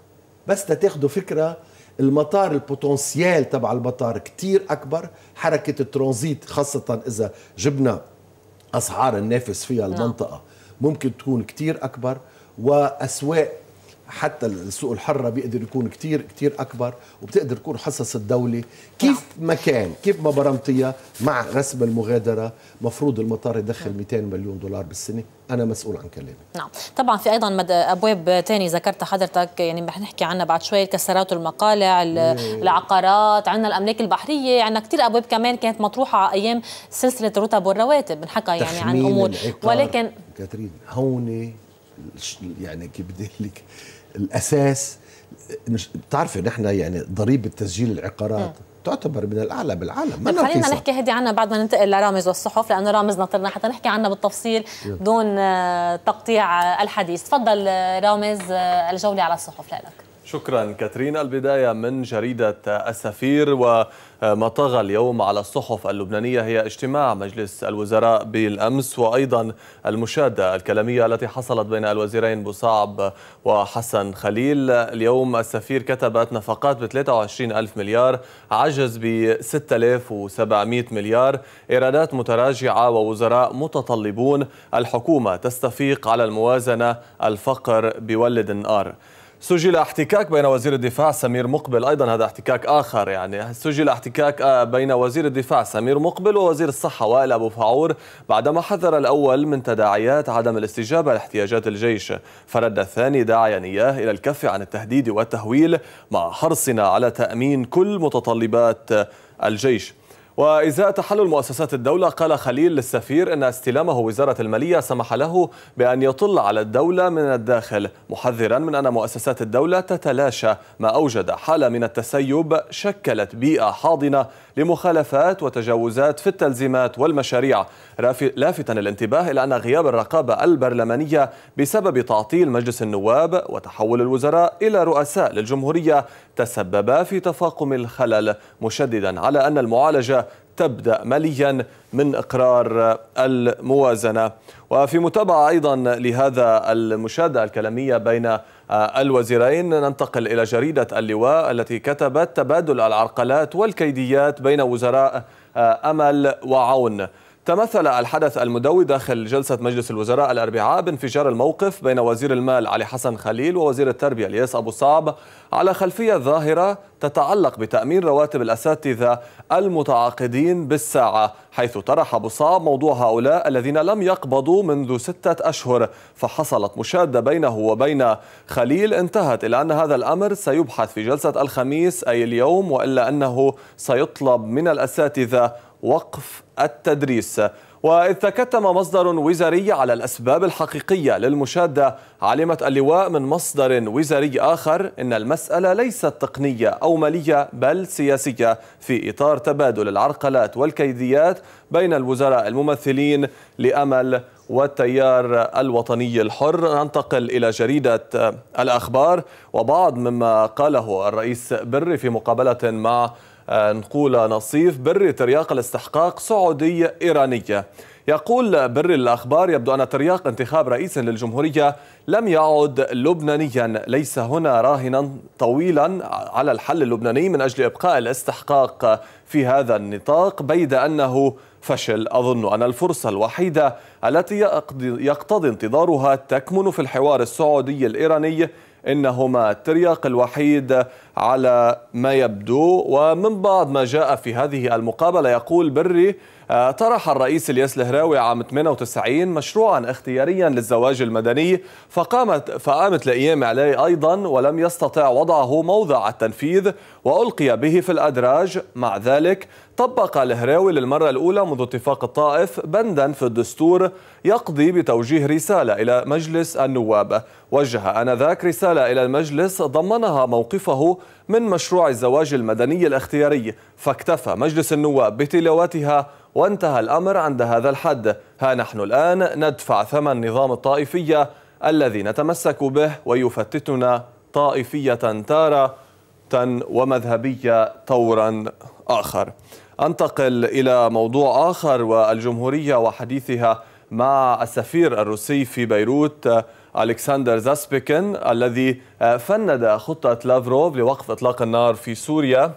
بس تاخذوا فكره المطار البوتنسيال تبع المطار كتير أكبر حركة الترانزيت خاصة إذا جبنا أسعار النافس فيها نعم. المنطقة ممكن تكون كتير أكبر وأسواق حتى السوق الحره بيقدر يكون كتير كتير اكبر وبتقدر تكون حصص الدوله كيف ما نعم. كان كيف ما برمتيها مع رسم المغادره مفروض المطار يدخل 200 نعم. مليون دولار بالسنه انا مسؤول عن كلامي نعم طبعا في ايضا مد... ابواب ثانيه ذكرتها حضرتك يعني رح نحكي عنها بعد شوي الكسرات والمقالع إيه. العقارات عندنا الاملاك البحريه عندنا كثير ابواب كمان كانت مطروحه على ايام سلسله الرتب والرواتب بنحكى يعني عن امور ولكن كاترين هون يعني كيف بدي لك الاساس مش بتعرفي نحن يعني ضريبه تسجيل العقارات تعتبر من الاعلى بالعالم ما طيب، خلينا نحكي هدي عنها بعد ما ننتقل لرامز والصحف لانه رامز ناطرنا حتى نحكي عنها بالتفصيل دون آه، تقطيع الحديث تفضل آه، رامز آه، الجوله على الصحف لك شكرا كاترين البداية من جريدة السفير وما طغى اليوم على الصحف اللبنانية هي اجتماع مجلس الوزراء بالأمس وأيضا المشادة الكلامية التي حصلت بين الوزيرين بوصعب وحسن خليل اليوم السفير كتبت نفقات ب 23 ألف مليار عجز ب 6700 مليار إيرادات متراجعة ووزراء متطلبون الحكومة تستفيق على الموازنة الفقر بولد النار سجل احتكاك بين وزير الدفاع سمير مقبل أيضا هذا احتكاك آخر يعني سجل احتكاك آه، بين وزير الدفاع سمير مقبل ووزير الصحة وائل أبو فعور بعدما حذر الأول من تداعيات عدم الاستجابة لاحتياجات الجيش فرد الثاني داعيا إياه إلى الكف عن التهديد والتهويل مع حرصنا على تأمين كل متطلبات الجيش وإزاء تحلل مؤسسات الدولة قال خليل للسفير أن استلامه وزارة المالية سمح له بأن يطل على الدولة من الداخل محذرا من أن مؤسسات الدولة تتلاشى ما أوجد حالة من التسيب شكلت بيئة حاضنة لمخالفات وتجاوزات في التلزيمات والمشاريع لافتا الانتباه إلى أن غياب الرقابة البرلمانية بسبب تعطيل مجلس النواب وتحول الوزراء إلى رؤساء للجمهورية تسبب في تفاقم الخلل مشددا على أن المعالجة تبدأ مليا من إقرار الموازنة وفي متابعة أيضا لهذا المشادة الكلامية بين الوزيرين ننتقل إلى جريدة اللواء التي كتبت تبادل العرقلات والكيديات بين وزراء أمل وعون تمثل الحدث المدوي داخل جلسة مجلس الوزراء الأربعاء بانفجار الموقف بين وزير المال علي حسن خليل ووزير التربية الياس أبو صعب على خلفية ظاهرة تتعلق بتأمين رواتب الأساتذة المتعاقدين بالساعة حيث طرح أبو صعب موضوع هؤلاء الذين لم يقبضوا منذ ستة أشهر فحصلت مشادة بينه وبين خليل انتهت إلى أن هذا الأمر سيبحث في جلسة الخميس أي اليوم وإلا أنه سيطلب من الأساتذة وقف التدريس وإذ تكتم مصدر وزاري على الأسباب الحقيقية للمشادة علمت اللواء من مصدر وزاري آخر إن المسألة ليست تقنية أو مالية بل سياسية في إطار تبادل العرقلات والكيديات بين الوزراء الممثلين لأمل والتيار الوطني الحر ننتقل إلى جريدة الأخبار وبعض مما قاله الرئيس بري في مقابلة مع نقول نصيف بري ترياق الاستحقاق سعودية إيرانية يقول بر الأخبار يبدو أن ترياق انتخاب رئيس للجمهورية لم يعد لبنانيا ليس هنا راهنا طويلا على الحل اللبناني من أجل إبقاء الاستحقاق في هذا النطاق بيد أنه فشل أظن أن الفرصة الوحيدة التي يقتضي انتظارها تكمن في الحوار السعودي الإيراني إنهما الترياق الوحيد على ما يبدو ومن بعض ما جاء في هذه المقابلة يقول بري آه، طرح الرئيس الياس الهراوي عام 98 مشروعا اختياريا للزواج المدني فقامت فقامت الايام عليه ايضا ولم يستطع وضعه موضع التنفيذ والقي به في الادراج مع ذلك طبق الهراوي للمره الاولى منذ اتفاق الطائف بندا في الدستور يقضي بتوجيه رساله الى مجلس النواب وجه انذاك رساله الى المجلس ضمنها موقفه من مشروع الزواج المدني الاختياري فاكتفى مجلس النواب بتلاوتها وانتهى الأمر عند هذا الحد ها نحن الآن ندفع ثمن نظام الطائفية الذي نتمسك به ويفتتنا طائفية تارة ومذهبية طورا آخر أنتقل إلى موضوع آخر والجمهورية وحديثها مع السفير الروسي في بيروت ألكسندر زاسبيكن الذي آه، فند خطة لافروف لوقف إطلاق النار في سوريا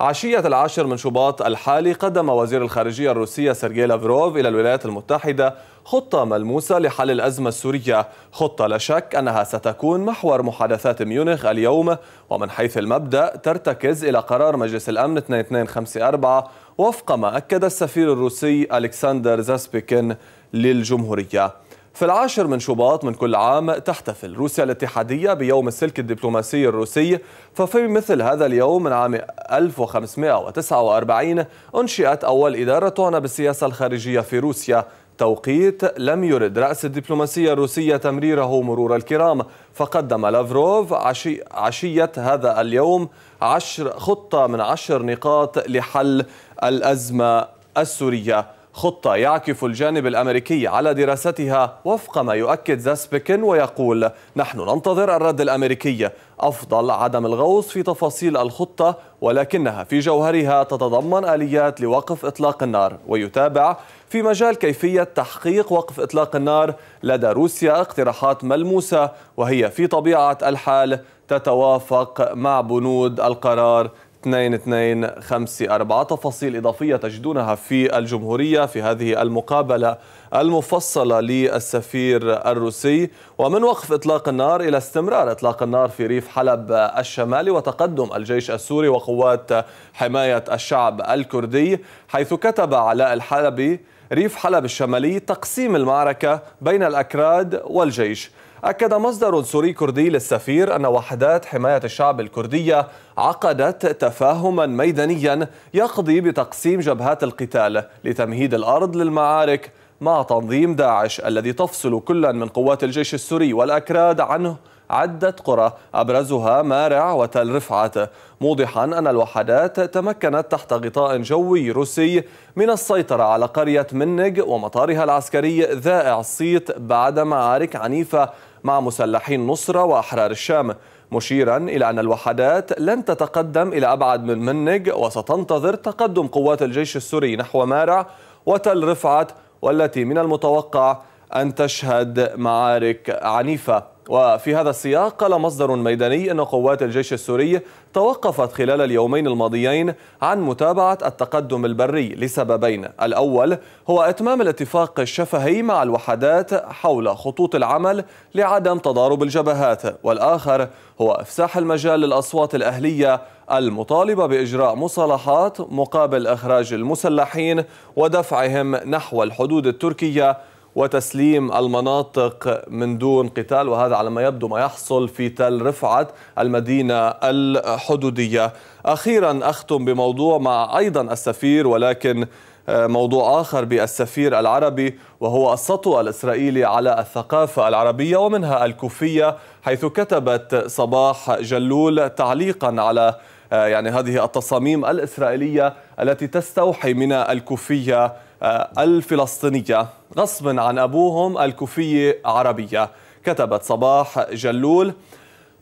عشية العاشر من شباط الحالي قدم وزير الخارجية الروسية سيرجي لافروف إلى الولايات المتحدة خطة ملموسة لحل الأزمة السورية خطة لا شك أنها ستكون محور محادثات ميونخ اليوم ومن حيث المبدأ ترتكز إلى قرار مجلس الأمن 2254 وفق ما أكد السفير الروسي ألكسندر زاسبيكن للجمهورية في العاشر من شباط من كل عام تحتفل روسيا الاتحادية بيوم السلك الدبلوماسي الروسي ففي مثل هذا اليوم من عام 1549 أنشئت أول إدارة تعنى بالسياسة الخارجية في روسيا توقيت لم يرد رأس الدبلوماسية الروسية تمريره مرور الكرام فقدم لافروف عشي عشية هذا اليوم عشر خطة من عشر نقاط لحل الأزمة السورية خطة يعكف الجانب الأمريكي على دراستها وفق ما يؤكد زاسبكن ويقول نحن ننتظر الرد الأمريكي أفضل عدم الغوص في تفاصيل الخطة ولكنها في جوهرها تتضمن آليات لوقف إطلاق النار ويتابع في مجال كيفية تحقيق وقف إطلاق النار لدى روسيا اقتراحات ملموسة وهي في طبيعة الحال تتوافق مع بنود القرار 2254 تفاصيل إضافية تجدونها في الجمهورية في هذه المقابلة المفصلة للسفير الروسي ومن وقف إطلاق النار إلى استمرار إطلاق النار في ريف حلب الشمالي وتقدم الجيش السوري وقوات حماية الشعب الكردي حيث كتب علاء الحلبي ريف حلب الشمالي تقسيم المعركة بين الأكراد والجيش أكد مصدر سوري كردي للسفير أن وحدات حماية الشعب الكردية عقدت تفاهما ميدانيا يقضي بتقسيم جبهات القتال لتمهيد الأرض للمعارك مع تنظيم داعش الذي تفصل كلا من قوات الجيش السوري والأكراد عنه عدة قرى أبرزها مارع وتل رفعت موضحا أن الوحدات تمكنت تحت غطاء جوي روسي من السيطرة على قرية منج ومطارها العسكري ذائع الصيت بعد معارك عنيفة مع مسلحي النصرة وأحرار الشام مشيرا إلى أن الوحدات لن تتقدم إلى أبعد من منج وستنتظر تقدم قوات الجيش السوري نحو مارع وتل رفعت والتي من المتوقع أن تشهد معارك عنيفة وفي هذا السياق قال مصدر ميداني أن قوات الجيش السوري توقفت خلال اليومين الماضيين عن متابعة التقدم البري لسببين الأول هو إتمام الاتفاق الشفهي مع الوحدات حول خطوط العمل لعدم تضارب الجبهات والآخر هو إفساح المجال للأصوات الأهلية المطالبة بإجراء مصالحات مقابل إخراج المسلحين ودفعهم نحو الحدود التركية وتسليم المناطق من دون قتال وهذا على ما يبدو ما يحصل في تل رفعت المدينة الحدودية أخيرا أختم بموضوع مع أيضا السفير ولكن آه، موضوع آخر بالسفير العربي وهو السطو الإسرائيلي على الثقافة العربية ومنها الكوفية حيث كتبت صباح جلول تعليقا على آه، يعني هذه التصاميم الإسرائيلية التي تستوحي من الكوفية آه، الفلسطينية غصبا عن أبوهم الكوفية عربية كتبت صباح جلول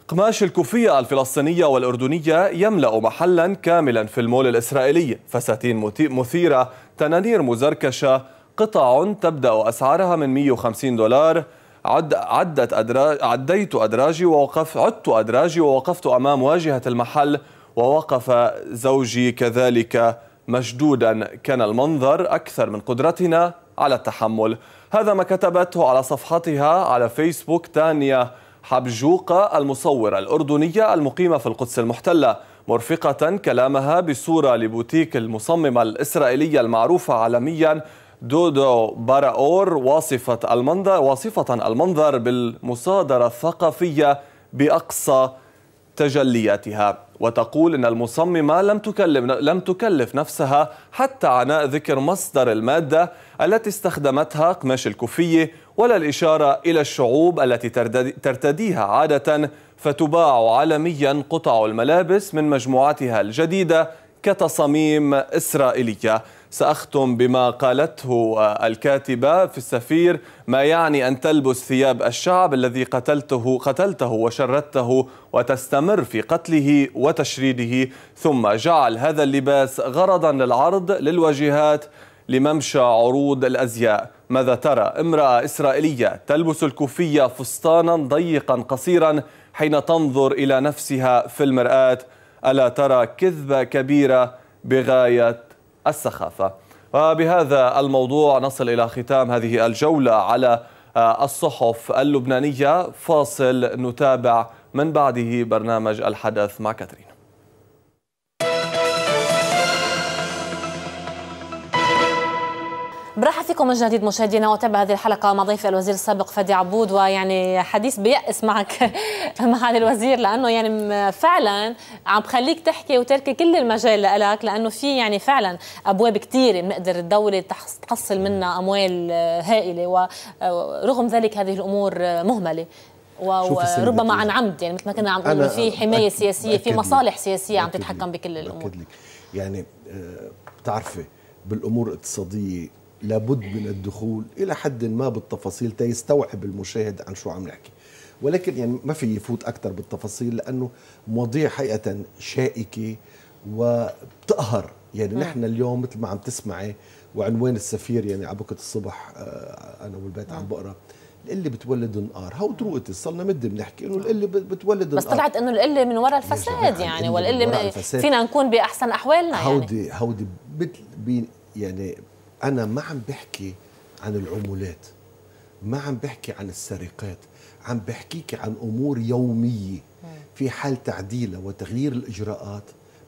قماش الكوفية الفلسطينية والأردنية يملأ محلا كاملا في المول الإسرائيلي فساتين مثيرة تنانير مزركشة قطع تبدأ أسعارها من 150 دولار عد عدت أدراج عديت أدراجي ووقف عدت أدراجي ووقفت أمام واجهة المحل ووقف زوجي كذلك مشدودا كان المنظر أكثر من قدرتنا على التحمل هذا ما كتبته على صفحتها على فيسبوك تانيا حبجوقة المصورة الأردنية المقيمة في القدس المحتلة مرفقة كلامها بصورة لبوتيك المصممة الإسرائيلية المعروفة عالميا دودو باراور واصفة المنظر واصفة المنظر بالمصادرة الثقافية بأقصى تجلياتها وتقول ان المصممه لم تكلم لم تكلف نفسها حتى عناء ذكر مصدر الماده التي استخدمتها قماش الكوفيه ولا الاشاره الى الشعوب التي ترتديها عاده فتباع عالميا قطع الملابس من مجموعتها الجديده كتصاميم اسرائيليه سأختم بما قالته الكاتبة في السفير ما يعني أن تلبس ثياب الشعب الذي قتلته قتلته وشردته وتستمر في قتله وتشريده ثم جعل هذا اللباس غرضا للعرض للواجهات لممشى عروض الأزياء ماذا ترى امرأة إسرائيلية تلبس الكوفية فستانا ضيقا قصيرا حين تنظر إلى نفسها في المرآة ألا ترى كذبة كبيرة بغاية السخافة وبهذا الموضوع نصل إلى ختام هذه الجولة على آه، الصحف اللبنانية فاصل نتابع من بعده برنامج الحدث مع كاترين برحب فيكم من جديد مشاهدينا وتابع هذه الحلقه مع ضيفي الوزير السابق فادي عبود ويعني حديث بيأس معك [LAUGHS] معالي الوزير لانه يعني فعلا عم بخليك تحكي وتركي كل المجال لك لانه في يعني فعلا ابواب كثيره بنقدر الدوله تحصل منها اموال هائله ورغم ذلك هذه الامور مهمله وربما عن عمد يعني مثل ما كنا عم نقول في حمايه أكد سياسيه في مصالح سياسيه عم تتحكم بكل الامور لك. يعني آه، بتعرفي بالامور الاقتصاديه لابد من الدخول الى حد ما بالتفاصيل تيستوعب المشاهد عن شو عم نحكي ولكن يعني ما في يفوت اكثر بالتفاصيل لانه مواضيع حقيقه شائكه وبتقهر يعني نعم. نحن اليوم مثل ما عم تسمعي وعنوان السفير يعني على بكره الصبح آه، انا والبيت عم نعم. بقرا القله بتولد النقار هاو ترو صرنا مد بنحكي انه القله بتولد بس طلعت انه القله من وراء الفساد يعني والقله فينا نكون باحسن احوالنا يعني هودي هودي يعني انا ما عم بحكي عن العمولات ما عم بحكي عن السرقات عم بحكيك عن امور يوميه في حال تعديلها وتغيير الاجراءات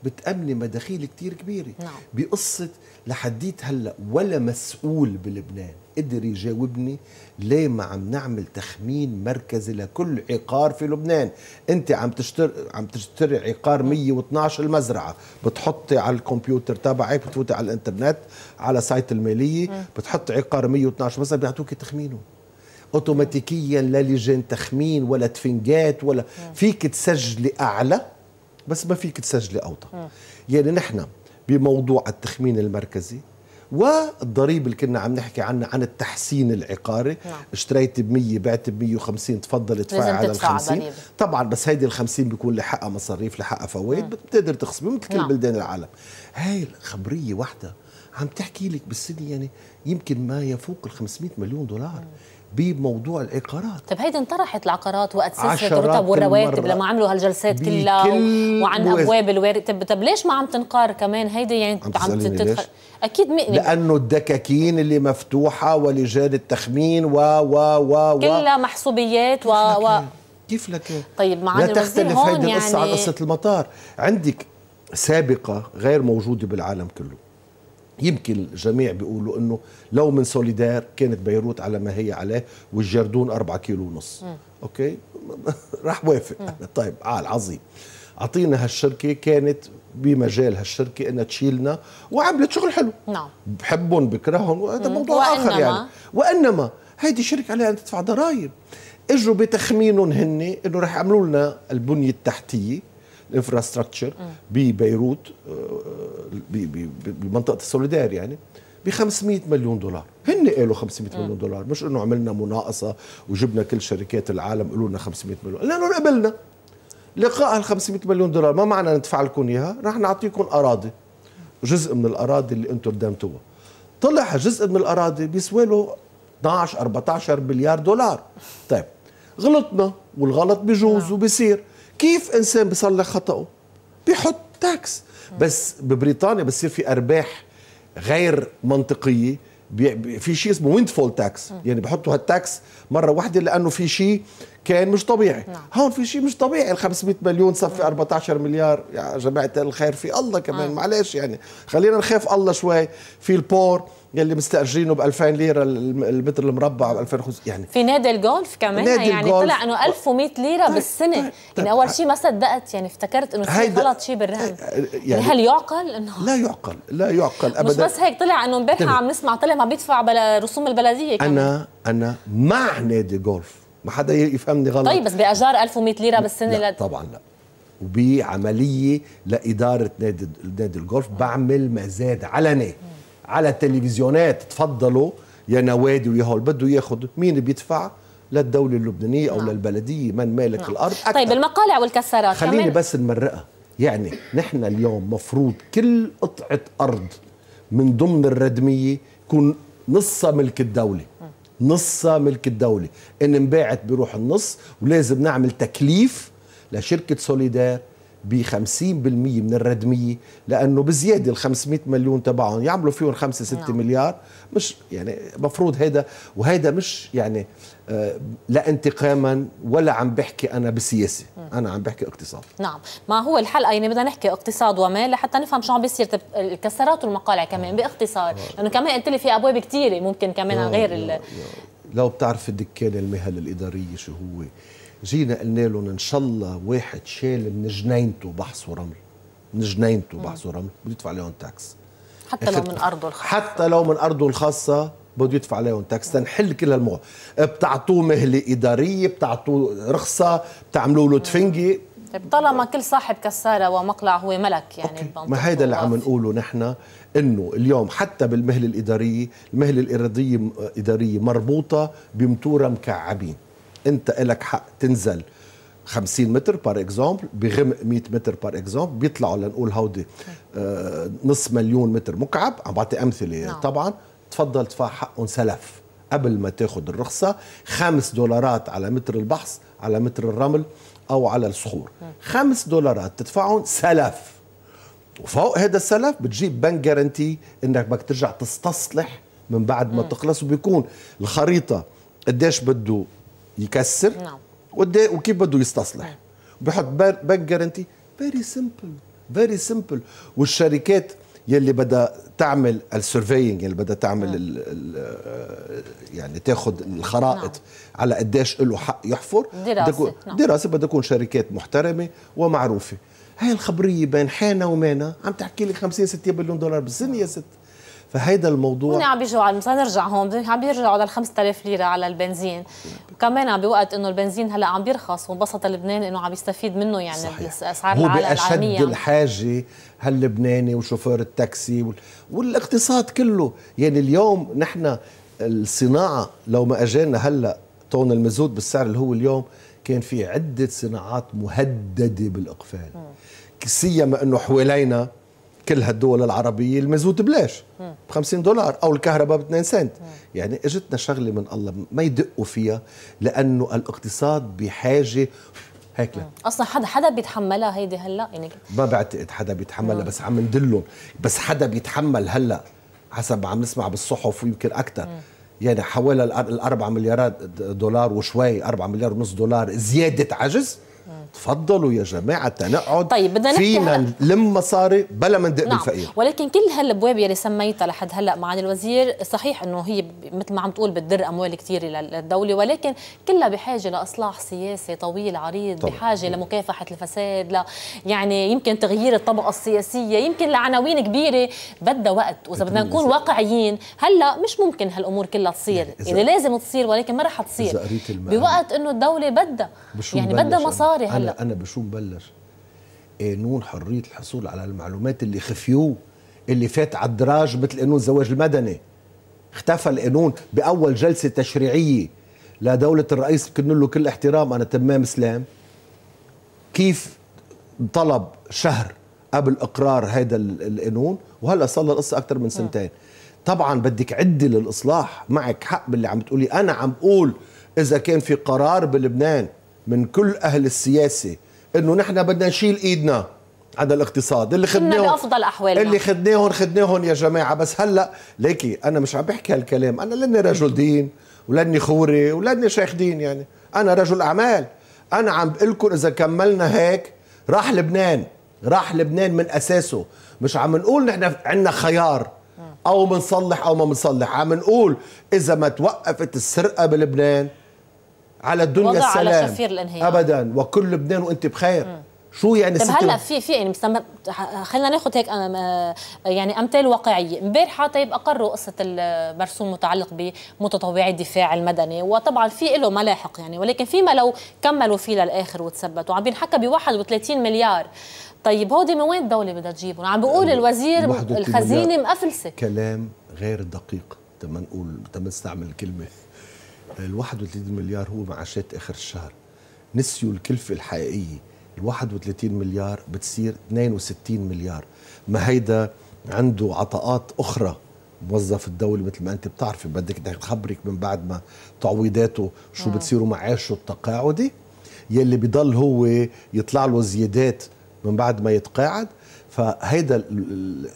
بتأمني مداخيل كتير كبيرة نعم. بقصة لحديت هلأ ولا مسؤول بلبنان قدر يجاوبني ليه ما عم نعمل تخمين مركزي لكل عقار في لبنان انت عم تشتري عم تشتري عقار 112 المزرعه بتحطي على الكمبيوتر تبعك بتفوتي على الانترنت على سايت الماليه بتحطي عقار 112 مثلا بيعطوك تخمينه اوتوماتيكيا لا لجان تخمين ولا تفنجات ولا فيك تسجلي اعلى بس ما فيك تسجلي اوطى يعني نحن بموضوع التخمين المركزي والضريب اللي كنا عم نحكي عنه عن التحسين العقاري نعم. اشتريت ب 100 بعت ب 150 تفضل ادفعي على ال 50 طبعا بس هيدي ال 50 بيكون لحقها مصاريف لحقها فوائد بتقدر تخصمي مثل كل نعم. بلدان العالم هاي الخبريه واحده عم تحكي لك بالسنه يعني يمكن ما يفوق ال 500 مليون دولار مم. بموضوع العقارات طيب هيدي انطرحت العقارات سلسله الرتب والرواتب لما عملوا هالجلسات كلها وعن ابواب الوارد طيب طيب ليش ما عم تنقار كمان هيدي يعني عم, عم تتدخل اكيد مقنع لانه الدكاكين اللي مفتوحه ولجان التخمين و و و, و كلها محسوبيات و و كيف لك إيه؟ إيه؟ طيب معالي لا تختلف هيدي القصه يعني... عن قصه المطار عندك سابقه غير موجوده بالعالم كله يمكن الجميع بيقولوا انه لو من سوليدار كانت بيروت على ما هي عليه والجردون 4 كيلو ونص م. اوكي [LAUGHS] راح وافق م. [LAUGHS] طيب عال عظيم اعطينا هالشركه كانت بمجال هالشركه انها تشيلنا وعملت شغل حلو نعم بحبهم بكرههم هذا موضوع وإنما اخر يعني وانما هيدي شركه عليها ان تدفع ضرائب اجوا بتخمينهم هن انه راح يعملوا لنا البنيه التحتيه الانفراستراكشر ببيروت آه، آه، بمنطقه السوليدار يعني ب 500 مليون دولار هن قالوا 500 مليون دولار مش انه عملنا مناقصه وجبنا كل شركات العالم قالوا لنا 500 مليون لانه قبلنا لقاء هال 500 مليون دولار ما معنى ندفع لكم اياها رح نعطيكم اراضي جزء من الاراضي اللي انتم قدمتوها طلع جزء من الاراضي بيسوى له 12 14 مليار دولار طيب غلطنا والغلط بجوز نعم. وبصير كيف انسان بيصلح خطاه بيحط تاكس بس ببريطانيا بصير في ارباح غير منطقيه في شيء اسمه ويند فول تاكس يعني بحطوا هالتاكس مره واحده لانه في شيء كان مش طبيعي نعم. هون في شيء مش طبيعي ال 500 مليون صفي 14 نعم. مليار يا جماعه الخير في الله كمان نعم. معلش يعني خلينا نخاف الله شوي في البور يلي مستاجرينه ب 2000 ليره المتر المربع ب 2000 يعني في نادي الجولف كمان نادي يعني الجولف. طلع انه 1100 ليره طيب بالسنه طيب, طيب، يعني اول طيب. شيء ما صدقت يعني افتكرت انه في غلط شيء بالرهن آه، آه، يعني, يعني هل يعقل انه لا يعقل لا يعقل ابدا مش بس هيك طلع انه امبارح عم نسمع طلع ما بيدفع بلا رسوم البلديه كمان انا انا مع نادي الجولف ما حدا يفهمني غلط طيب بس باجار 1100 ليره بالسنه لا لد... طبعا لا وبعمليه لاداره نادي نادي الجولف بعمل مزاد علني على التلفزيونات تفضلوا يا نوادي ويا هول بده ياخذ مين بيدفع للدولة اللبنانية أو نعم. للبلدية من مالك نعم. الأرض أكثر. طيب المقالع والكسرات خليني بس نمرقها يعني نحن اليوم مفروض كل قطعة أرض من ضمن الردمية يكون نصها ملك الدولة نصها ملك الدولة إن انباعت بروح النص ولازم نعمل تكليف لشركة سوليدار ب 50% من الردميه لانه بزياده ال 500 مليون تبعهم يعملوا فيهم 5 6 نعم. مليار مش يعني مفروض هيدا وهيدا مش يعني آه، لا انتقاما ولا عم بحكي انا بسياسه انا عم بحكي اقتصاد نعم ما هو الحلقه يعني بدنا نحكي اقتصاد ومال لحتى نفهم شو عم بيصير الكسرات والمقالع كمان باختصار آه. لانه كمان قلت لي في ابواب كثيره ممكن كمان غير لو بتعرف الدكان المهل الاداريه شو هو جينا قلنا لهم ان شاء الله واحد شال من جنينته بحص ورمل من جنينته بحص ورمل بده يدفع عليهم تاكس حتى لو من ارضه الخاصه حتى لو من ارضه الخاصه بده يدفع عليهم تاكس تنحل كل هالموضوع بتعطوه مهله اداريه بتعطوه رخصه بتعملوا له تفنجي طيب طالما كل صاحب كساره ومقلع هو ملك يعني أوكي. ما هيدا اللي عم نقوله نحن انه اليوم حتى بالمهله الاداريه المهله الاداريه اداريه مربوطه بمتوره مكعبين انت لك حق تنزل 50 متر بار اكزومبل بغمق 100 متر بار اكزومبل بيطلعوا لنقول هودي آه نص مليون متر مكعب عم بعطي امثله نعم. طبعا تفضل تدفع حقهم سلف قبل ما تاخذ الرخصه خمس دولارات على متر البحث على متر الرمل او على الصخور نعم. خمس دولارات تدفعهم سلف وفوق هذا السلف بتجيب بنك جارنتي انك بدك ترجع تستصلح من بعد ما م. تخلص وبيكون الخريطه قديش بده يكسر نعم وكيف بده يستصلح نعم. بحط بنك جارنتي فيري سمبل فيري سمبل والشركات يلي بدها تعمل السرفيينج يلي بدها تعمل نعم. ال الـ يعني تاخذ الخرائط نعم. على قديش له حق يحفر دراسه نعم. دراسه بدها تكون شركات محترمه ومعروفه هاي الخبريه بين حانا ومانا عم تحكي لك 50 60 بليون دولار بالسنه يا ست فهيدا الموضوع هن عم بيجوا على مثلا نرجع هون عم بيرجعوا لل 5000 ليره على البنزين وكمان عم بوقت انه البنزين هلا عم بيرخص وانبسط لبنان انه عم يستفيد منه يعني صحيح. هو باشد الحاجه هاللبناني وشوفير التاكسي والاقتصاد كله يعني اليوم نحن الصناعه لو ما اجانا هلا طون المزود بالسعر اللي هو اليوم كان في عده صناعات مهدده بالاقفال سيما انه حوالينا كل هالدول العربيه المازوت بلاش ب 50 دولار او الكهرباء ب 2 سنت يعني اجتنا شغله من الله ما يدقوا فيها لانه الاقتصاد بحاجه هيك اصلا حدا حدا بيتحملها هيدي هلا يعني ما بعتقد حدا بيتحملها بس عم ندلهم بس حدا بيتحمل هلا حسب عم نسمع بالصحف ويمكن اكثر يعني حوالي ال 4 مليارات دولار وشوي 4 مليار ونص دولار زياده عجز تفضلوا يا جماعه تنقعد طيب بدنا فينا نلم مصاري بلا ما ندق نعم. بالفقير ولكن كل هالابواب يلي سميتها لحد هلا معالي الوزير صحيح انه هي مثل ما عم تقول بتدر اموال كثير للدوله ولكن كلها بحاجه لاصلاح سياسي طويل عريض طبعا. بحاجه لمكافحه الفساد ل يعني يمكن تغيير الطبقه السياسيه يمكن لعناوين كبيره بدها وقت واذا بدنا نكون واقعيين هلا مش ممكن هالامور كلها تصير يعني, يعني لازم تصير ولكن ما رح تصير بوقت انه الدوله بدها يعني بدها مصاري هلا انا انا بشو مبلش قانون إيه حريه الحصول على المعلومات اللي خفيوه اللي فات على الدراج مثل قانون الزواج المدني اختفى القانون باول جلسه تشريعيه لدوله الرئيس بكن له كل احترام انا تمام سلام كيف طلب شهر قبل اقرار هذا القانون وهلا صار القصه اكثر من آه. سنتين طبعا بدك عدة للاصلاح معك حق باللي عم تقولي انا عم بقول اذا كان في قرار بلبنان من كل أهل السياسة أنه نحن بدنا نشيل إيدنا عن الاقتصاد اللي خدناهم بافضل احوالنا اللي خدناهم خدناهم يا جماعه بس هلا ليكي انا مش عم بحكي هالكلام انا لاني رجل دين ولاني خوري ولاني شيخ دين يعني انا رجل اعمال انا عم بقول لكم اذا كملنا هيك راح لبنان راح لبنان من اساسه مش عم نقول نحن عندنا خيار او بنصلح او ما بنصلح عم نقول اذا ما توقفت السرقه بلبنان على الدنيا وضع السلام على شفير الانهيار ابدا وكل لبنان وانت بخير مم. شو يعني طيب هلا في في يعني خلينا ناخذ هيك يعني امثال واقعيه، امبارحه طيب اقروا قصه المرسوم المتعلق بمتطوعي الدفاع المدني وطبعا في له ملاحق يعني ولكن فيما لو كملوا فيه للاخر وتثبتوا عم بينحكى ب 31 مليار طيب هودي من وين الدوله بدها تجيبهم؟ عم بيقول الوزير الخزينه مقفلسه كلام غير دقيق تما نقول تما نستعمل الكلمه ال 31 مليار هو معاشات اخر الشهر نسيوا الكلفه الحقيقيه ال 31 مليار بتصير 62 مليار ما هيدا عنده عطاءات اخرى موظف الدولة مثل ما أنت بتعرفي بدك تخبرك من بعد ما تعويضاته شو آه. بتصيروا معاشه التقاعدي يلي بضل هو يطلع له زيادات من بعد ما يتقاعد فهيدا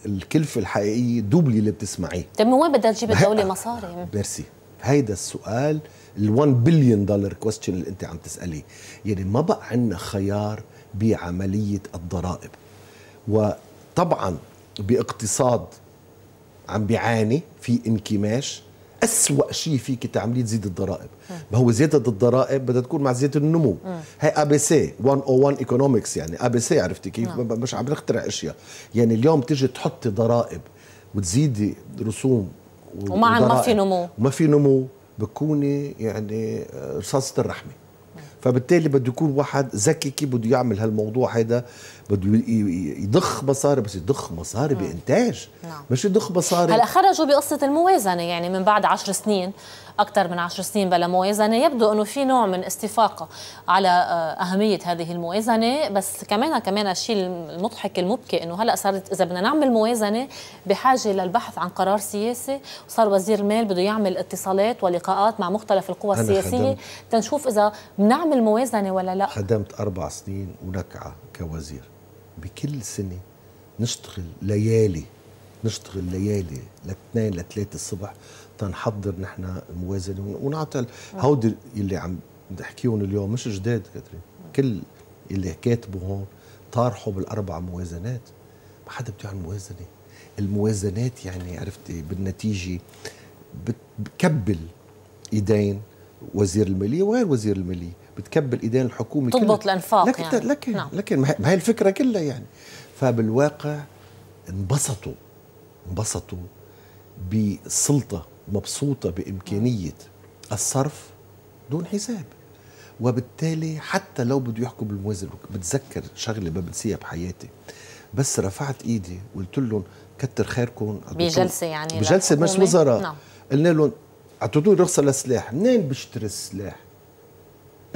الكلفة الحقيقية دوبلي اللي بتسمعيه طيب من وين بدها تجيب الدولة مصاري؟ ميرسي هيدا السؤال ال1 بليون دولار كويستشن اللي انت عم تساليه يعني ما بقى عندنا خيار بعمليه الضرائب وطبعا باقتصاد عم بيعاني في انكماش أسوأ شيء فيك تعمليه تزيد الضرائب ما هو زياده الضرائب بدها تكون مع زياده النمو هي ا بي سي 101 ايكونومكس يعني ا بي سي عرفتي كيف م. نعم. مش عم نخترع اشياء يعني اليوم تيجي تحطي ضرائب وتزيدي رسوم عم ما في نمو وما في نمو بكوني يعني آه، رصاصة الرحمة فبالتالي بده يكون واحد ذكي كيف بده يعمل هالموضوع هذا بده يضخ مصاري بس يضخ مصاري نعم. بانتاج نعم. مش يضخ مصاري هلا خرجوا بقصه الموازنه يعني من بعد عشر سنين اكثر من عشر سنين بلا موازنه يبدو انه في نوع من استفاقه على آه، اهميه هذه الموازنه بس كمان كمان الشيء المضحك المبكي انه هلا صارت اذا بدنا نعمل موازنه بحاجه للبحث عن قرار سياسي وصار وزير المال بده يعمل اتصالات ولقاءات مع مختلف القوى السياسيه تنشوف اذا بنعمل موازنه ولا لا خدمت اربع سنين ونكعه كوزير بكل سنه نشتغل ليالي نشتغل ليالي لاثنين لثلاثة الصبح تنحضر نحن الموازنة ونعطي آه. هودي اللي عم نحكيهم اليوم مش جداد كاترين كل اللي كاتبوا هون طارحوا بالأربع موازنات ما حدا بده موازنة الموازنات يعني عرفتي بالنتيجة بتكبل ايدين وزير المالية وغير وزير المالية بتكبل ايدين الحكومه تضبط الانفاق لكن يعني. لكن نعم. لكن ما هي الفكره كلها يعني فبالواقع انبسطوا انبسطوا بسلطه مبسوطه بامكانيه الصرف دون حساب وبالتالي حتى لو بده يحكوا بالموازنه بتذكر شغله ما بنسيها بحياتي بس رفعت ايدي وقلت لهم كتر خيركم بجلسه يعني بجلسه مجلس وزراء نعم. قلنا لهم اعطوني رخصه للسلاح منين بشتري السلاح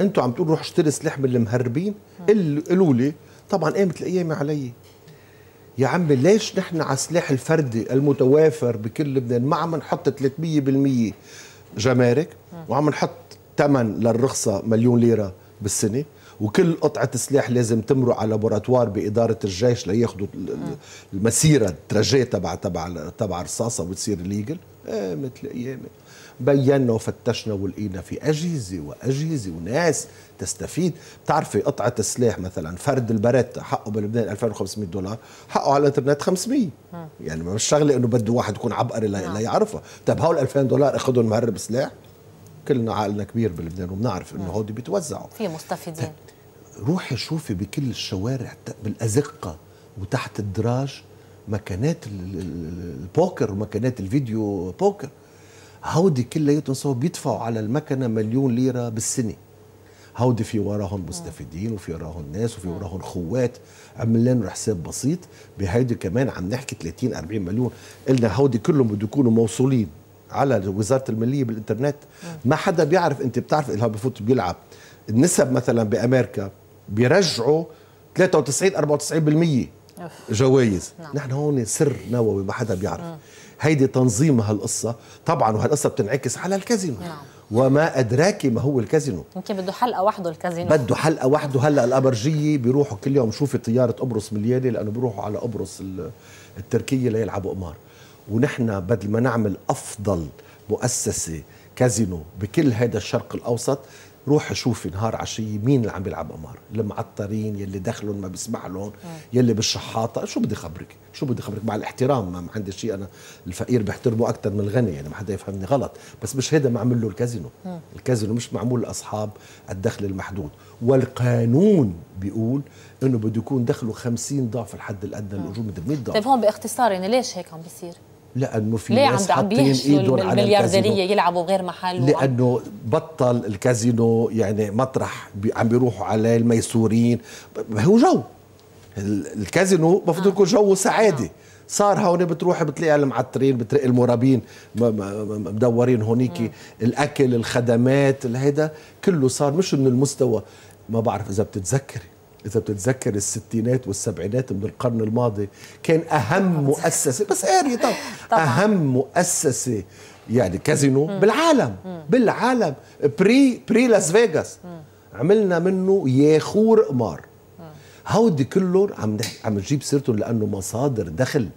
انتوا عم تقولوا روح اشتري سلاح من المهربين قالوا لي طبعا قامت القيامه علي يا عم ليش نحن على السلاح الفردي المتوافر بكل لبنان ما عم نحط 300% جمارك وعم نحط ثمن للرخصه مليون ليره بالسنه وكل قطعة سلاح لازم تمرق على لابوراتوار بإدارة الجيش لياخذوا المسيرة التراجيه تبع تبع تبع الرصاصة وتصير ليجل قامت مثل بينا وفتشنا ولقينا في أجهزة وأجهزة وناس تستفيد بتعرفي قطعة السلاح مثلا فرد البريتا حقه بلبنان 2500 دولار حقه على الانترنت 500 يعني مش شغلة انه بده واحد يكون عبقري نعم. ليعرفها طيب هول 2000 دولار اخذهم مهرب سلاح كلنا عقلنا كبير بلبنان وبنعرف انه نعم. هودي بيتوزعوا في مستفيدين [LAUGHS] روحي شوفي بكل الشوارع بالازقه وتحت الدراج مكانات البوكر ومكانات الفيديو بوكر هودي كلياتهم سوا بيدفعوا على المكنه مليون ليره بالسنه هودي في وراهم نعم. مستفيدين وفي وراهم ناس وفي نعم. وراهم خوات عملنا حساب بسيط بهيدي كمان عم نحكي 30 40 مليون قلنا هودي كلهم بده يكونوا موصولين على وزاره الماليه بالانترنت ما حدا بيعرف انت بتعرف الها بفوت بيلعب النسب مثلا بامريكا بيرجعوا 93 94% جوائز نعم. نحن هون سر نووي ما حدا بيعرف هيدي تنظيم هالقصه طبعا وهالقصه بتنعكس على الكازينو نعم. وما ادراك ما هو الكازينو يمكن بده حلقه وحده الكازينو بده حلقه وحده هلا الابرجيه بيروحوا كل يوم شوفي طياره قبرص مليانه لانه بيروحوا على قبرص التركيه ليلعبوا قمار ونحن بدل ما نعمل افضل مؤسسه كازينو بكل هذا الشرق الاوسط روح شوفي نهار عشية مين اللي عم بيلعب قمار المعطرين يلي دخلهم ما بيسمع لهم آه. يلي بالشحاطة شو بدي خبرك شو بدي خبرك مع الاحترام ما عندي شيء أنا الفقير بحترمه أكثر من الغني يعني ما حدا يفهمني غلط بس مش هذا معمل له الكازينو آه. الكازينو مش معمول لأصحاب الدخل المحدود والقانون بيقول انه بده يكون دخله 50 ضعف الحد الادنى آه. للاجور مثل 100 ضعف طيب هون باختصار يعني ليش هيك عم بيصير؟ لانه في ليه ناس حاطين ايدهم على المليارديريه يلعبوا غير محل لانه بطل الكازينو يعني مطرح بي عم بيروحوا عليه الميسورين هو جو الكازينو المفروض آه. يكون جو سعاده آه. صار هون بتروح بتلاقي المعطرين بتلاقي المرابين مدورين هونيك آه. الاكل الخدمات هيدا كله صار مش من المستوى ما بعرف اذا بتتذكري اذا بتتذكر الستينات والسبعينات من القرن الماضي كان اهم مؤسسه بس اري طبعا, طبعا اهم مؤسسه يعني كازينو مم. بالعالم مم. بالعالم بري بري لاس فيغاس عملنا منه ياخور قمار هودي كلهم عم عم نجيب سيرتهم لانه مصادر دخل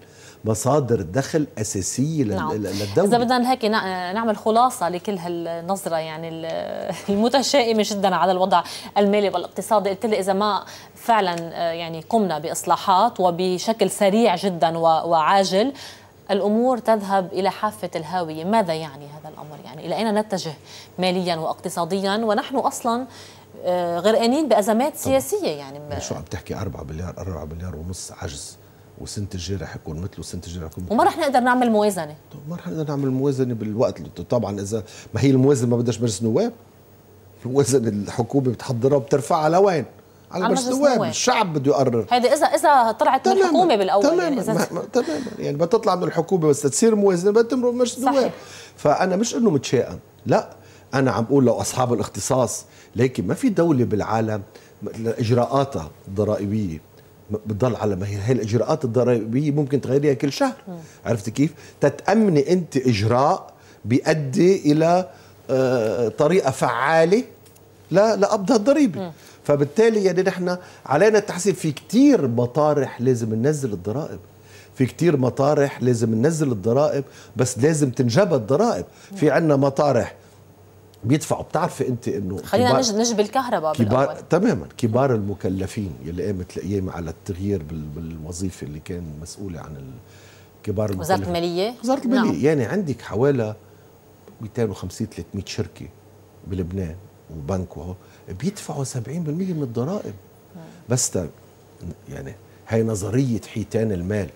مصادر دخل أساسية نعم. للدولة إذا بدنا هيك نعمل خلاصة لكل هالنظرة يعني [LAUGHS] المتشائمة جدا على الوضع المالي والاقتصادي قلت لي إذا ما فعلا آه، يعني قمنا بإصلاحات وبشكل سريع جدا وعاجل الامور تذهب الى حافه الهاويه، ماذا يعني هذا الامر؟ يعني الى اين نتجه ماليا واقتصاديا ونحن اصلا آه، غرقانين بازمات سياسيه يعني شو عم تحكي 4 مليار 4 مليار ونص عجز وسنه رح حيكون مثله وسنه الجاري رح يكون وما رح نقدر نعمل موازنه ما رح نقدر نعمل موازنه بالوقت طبعا اذا ما هي الموازنه ما بدهاش مجلس نواب الموازنه الحكومه بتحضرها وبترفعها لوين؟ على مجلس النواب الشعب بده يقرر هيدي اذا اذا طلعت من الحكومه بالاول يعني تماما يعني تماما يعني بدها تطلع من الحكومه بس تصير موازنه بتمر مجلس النواب فانا مش انه متشائم لا انا عم بقول لو اصحاب الاختصاص لكن ما في دوله بالعالم اجراءاتها الضرائبيه بتضل على ما هي هي الاجراءات الضريبيه ممكن تغيريها كل شهر م. عرفت كيف تتامني انت اجراء بيؤدي الى آه، طريقه فعاله لا لقبض الضريبه فبالتالي يعني نحن علينا التحسين في كتير مطارح لازم ننزل الضرائب في كتير مطارح لازم ننزل الضرائب بس لازم تنجبى الضرائب في عنا مطارح بيدفعوا بتعرفي انت انه خلينا نجب الكهرباء كبار بالأول. تماما كبار المكلفين يلي قامت الايام على التغيير بالوظيفه اللي كان مسؤوله عن كبار المكلفين وزاره الماليه وزاره الماليه نعم. يعني عندك حوالي 250 300 شركه بلبنان وبنك وهو بيدفعوا 70% من الضرائب بس يعني هاي نظريه حيتان المال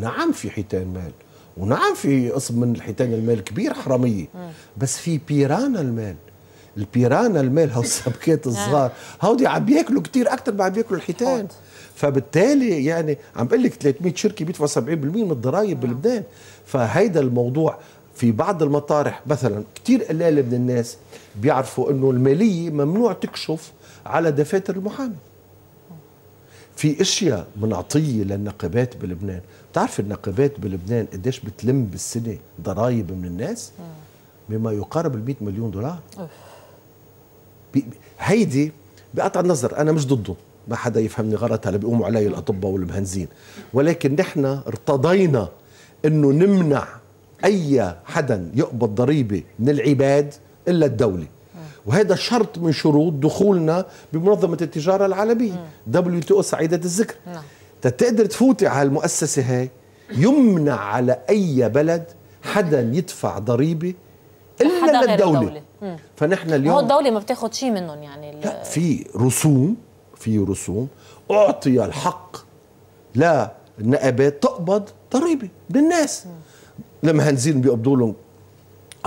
نعم في حيتان مال ونعم في قسم من الحيتان المال كبير حراميه بس في بيرانا المال البيرانا المال هاو السبكات [LAUGHS] آه. الصغار هاودي عم بياكلوا كثير اكثر ما عم بياكلوا الحيتان فبالتالي يعني عم بقول لك 300 شركه بيدفعوا 70% من الضرائب آه. بلبنان فهيدا الموضوع في بعض المطارح مثلا كثير قلال من الناس بيعرفوا انه الماليه ممنوع تكشف على دفاتر المحامي في اشياء منعطيه للنقابات بلبنان بتعرف النقابات بلبنان قديش بتلم بالسنه ضرائب من الناس بما يقارب ال 100 مليون دولار هيدي بقطع النظر انا مش ضده ما حدا يفهمني غلط هلا بيقوموا علي الاطباء والمهندسين ولكن نحن ارتضينا انه نمنع اي حدا يقبض ضريبه من العباد الا الدوله وهذا شرط من شروط دخولنا بمنظمة التجارة العالمية دبليو تي او سعيدة الذكر نعم. تقدر تفوتي على المؤسسة هاي يمنع على أي بلد حدا يدفع ضريبة إلا للدولة الدولة. فنحن اليوم هو الدولة ما بتاخذ شيء منهم يعني لا في رسوم في رسوم أعطي الحق لا النقابات تقبض ضريبة من الناس هنزين بيقبضوا لهم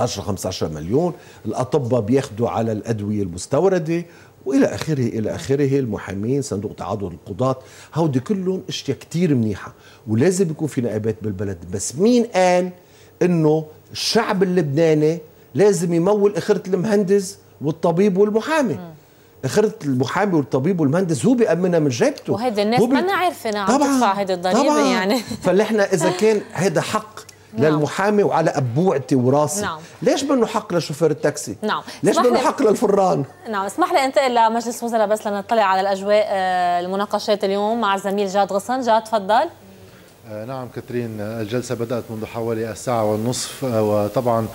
10 15 مليون الاطباء بياخذوا على الادويه المستورده والى اخره الى اخره المحامين صندوق تعاضد القضاة هودي كلهم اشياء كثير منيحه ولازم يكون في نقابات بالبلد بس مين قال انه الشعب اللبناني لازم يمول اخره المهندس والطبيب والمحامي اخره المحامي والطبيب والمهندس هو بيامنها من جيبته وهيدي الناس بي... ما عارفه نعم طبعا تدفع هيدي الضريبه طبعا يعني فنحن اذا كان [LAUGHS] هذا حق نعم. للمحامي وعلى أبوعتي وراسي نعم. ليش منه حق لشوفير التاكسي نعم. ليش منه حق للفران نعم اسمح لي انتقل لمجلس وزراء بس لنطلع على الأجواء آه، المناقشات اليوم مع الزميل جاد غصن جاد تفضل آه، نعم كاترين آه، الجلسة بدأت منذ حوالي الساعة والنصف وطبعا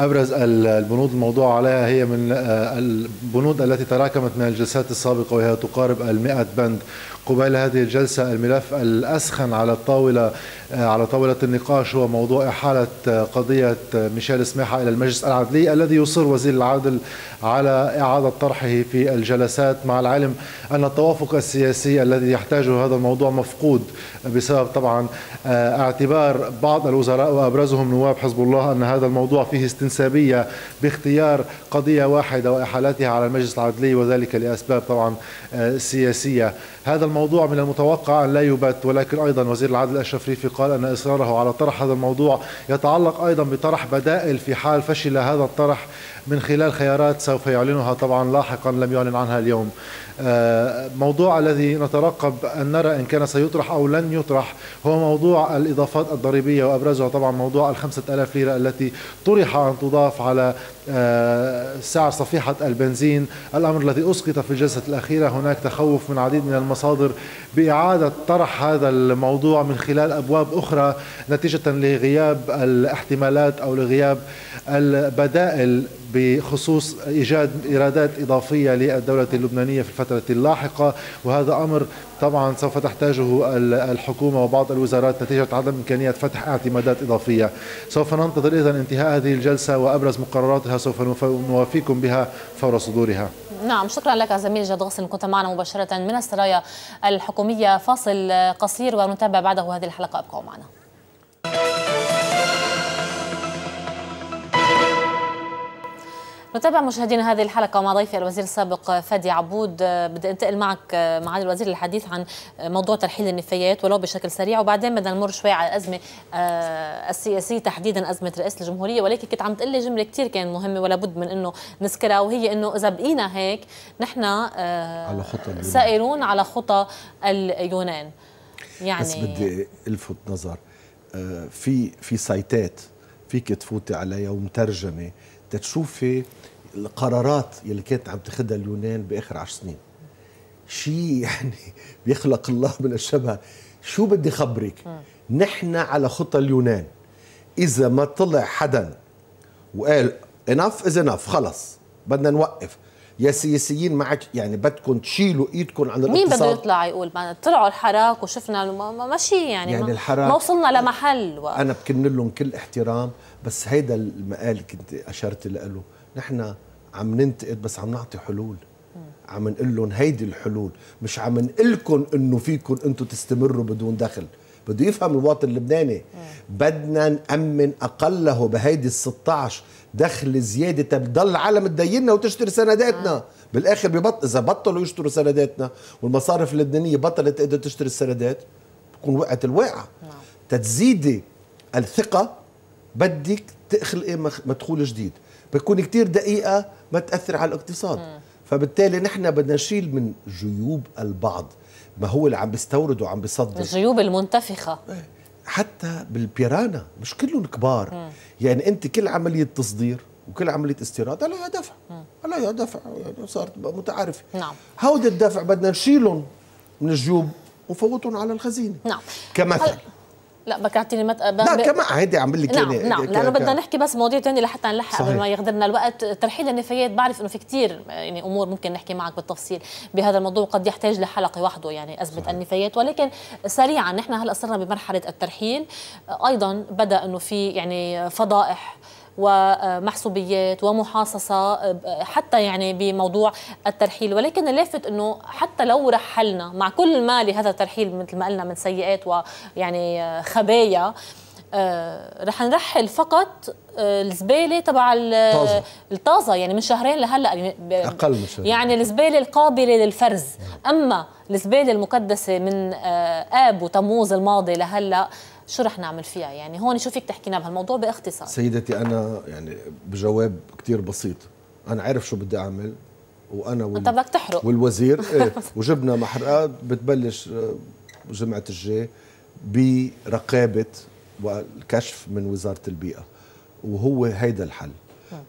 أبرز البنود الموضوع عليها هي من البنود التي تراكمت من الجلسات السابقة وهي تقارب المئة بند قبيل هذه الجلسة الملف الأسخن على الطاولة آه، على طاولة النقاش هو موضوع إحالة آه، قضية آه، ميشيل سماحة إلى المجلس العدلي الذي يصر وزير العدل على إعادة طرحه في الجلسات مع العلم أن التوافق السياسي الذي يحتاجه هذا الموضوع مفقود بسبب طبعا اعتبار بعض الوزراء وأبرزهم نواب حزب الله أن هذا الموضوع فيه استنسابية باختيار قضية واحدة وإحالتها على المجلس العدلي وذلك لأسباب طبعا سياسية هذا الموضوع من المتوقع أن لا يبت ولكن أيضا وزير العدل الشفريفي قال وقال أن إصراره على طرح هذا الموضوع يتعلق أيضا بطرح بدائل في حال فشل هذا الطرح من خلال خيارات سوف يعلنها طبعا لاحقا لم يعلن عنها اليوم آه، موضوع الذي نترقب أن نرى إن كان سيطرح أو لن يطرح هو موضوع الإضافات الضريبية وأبرزها طبعا موضوع الخمسة ألاف ليرة التي طرح أن تضاف على آه، سعر صفيحة البنزين الأمر الذي أسقط في الجلسة الأخيرة هناك تخوف من عديد من المصادر بإعادة طرح هذا الموضوع من خلال أبواب أخرى نتيجة لغياب الاحتمالات أو لغياب البدائل بخصوص إيجاد إيرادات إضافية للدولة اللبنانية في الفترة اللاحقة وهذا أمر طبعا سوف تحتاجه الحكومة وبعض الوزارات نتيجة عدم إمكانية فتح اعتمادات إضافية سوف ننتظر إذا انتهاء هذه الجلسة وأبرز مقرراتها سوف نوافيكم بها فور صدورها نعم شكرا لك زميل جاد غصن كنت معنا مباشرة من السرايا الحكومية فاصل قصير ونتابع بعده هذه الحلقة ابقوا معنا نتابع مشاهدينا هذه الحلقة مع ضيفي الوزير السابق فادي عبود آه، بدي انتقل معك آه، معالي الوزير للحديث عن آه، موضوع ترحيل النفايات ولو بشكل سريع وبعدين بدنا نمر شوي على الأزمة السياسية تحديدا أزمة رئاسة الجمهورية ولكن كنت عم تقول لي جملة كثير كانت مهمة ولا بد من إنه نذكرها وهي إنه إذا بقينا هيك نحن على خطى سائرون على خطى اليونان يعني بس بدي الفت نظر في في سايتات فيك تفوتي عليها ومترجمه تتشوفي القرارات اللي كانت عم تاخذها اليونان باخر عشر سنين شيء يعني [LAUGHS] بيخلق الله من الشبهه شو بدي خبرك نحن على خطى اليونان اذا ما طلع حدا وقال انف از انف خلص بدنا نوقف يا سياسيين معك يعني بدكم تشيلوا ايدكم عن الاقتصاد مين بده يطلع يقول ما طلعوا الحراك وشفنا ماشي يعني يعني الحراك ما وصلنا لمحل و... انا بكن لهم كل احترام بس هيدا المقال كنت اشرت له نحن عم ننتقد بس عم نعطي حلول عم نقول لهم هيدي الحلول مش عم نقول انه فيكم انتم تستمروا بدون دخل بده يفهم المواطن اللبناني بدنا نأمن أقله بهيدي ال 16 دخل زيادة تضل العالم تديننا وتشتري سنداتنا بالآخر ببط... إذا بطلوا يشتروا سنداتنا والمصارف اللبنانية بطلت تقدر تشتري السندات بكون وقعت الواقعة نعم. تتزيدي الثقة بدك تخلقي مدخول جديد بتكون كتير دقيقة ما تأثر على الاقتصاد م. فبالتالي نحن بدنا نشيل من جيوب البعض ما هو اللي عم بيستورد وعم بيصدر الجيوب المنتفخة إيه. حتى بالبيرانا مش كلهم كبار م. يعني أنت كل عملية تصدير وكل عمليه استيراد عليها دفع عليها دفع يعني صارت متعارفه نعم هودي الدفع بدنا نشيلهم من الجيوب وفوتهم على الخزينه نعم كمثل لا بدك ما مت... ب... لا كمان عادي عم بقول لك نعم يعني نعم ك... لانه بدنا نحكي بس مواضيع ثانيه لحتى نلحق قبل ما يغدرنا الوقت ترحيل النفايات بعرف انه في كثير يعني امور ممكن نحكي معك بالتفصيل بهذا الموضوع قد يحتاج لحلقه وحده يعني ازمه النفايات ولكن سريعا نحن هلا صرنا بمرحله الترحيل ايضا بدا انه في يعني فضائح ومحسوبيات ومحاصصة آه، حتى يعني بموضوع الترحيل ولكن اللافت أنه حتى لو رحلنا مع كل ما لهذا الترحيل مثل ما قلنا من سيئات ويعني آه، خبايا آه، رح نرحل فقط الزباله تبع الطازه يعني من شهرين لهلا يعني اقل من شهرين يعني الزباله القابله للفرز اما الزباله المقدسه من اب وتموز الماضي لهلا شو رح نعمل فيها يعني هون شو فيك تحكينا بهالموضوع باختصار سيدتي انا يعني بجواب كتير بسيط انا عارف شو بدي اعمل وانا وال... بدك تحرق والوزير [LAUGHS] إيه وجبنا محرقات بتبلش آه، جمعه الجاي برقابه والكشف من وزاره البيئه وهو هيدا الحل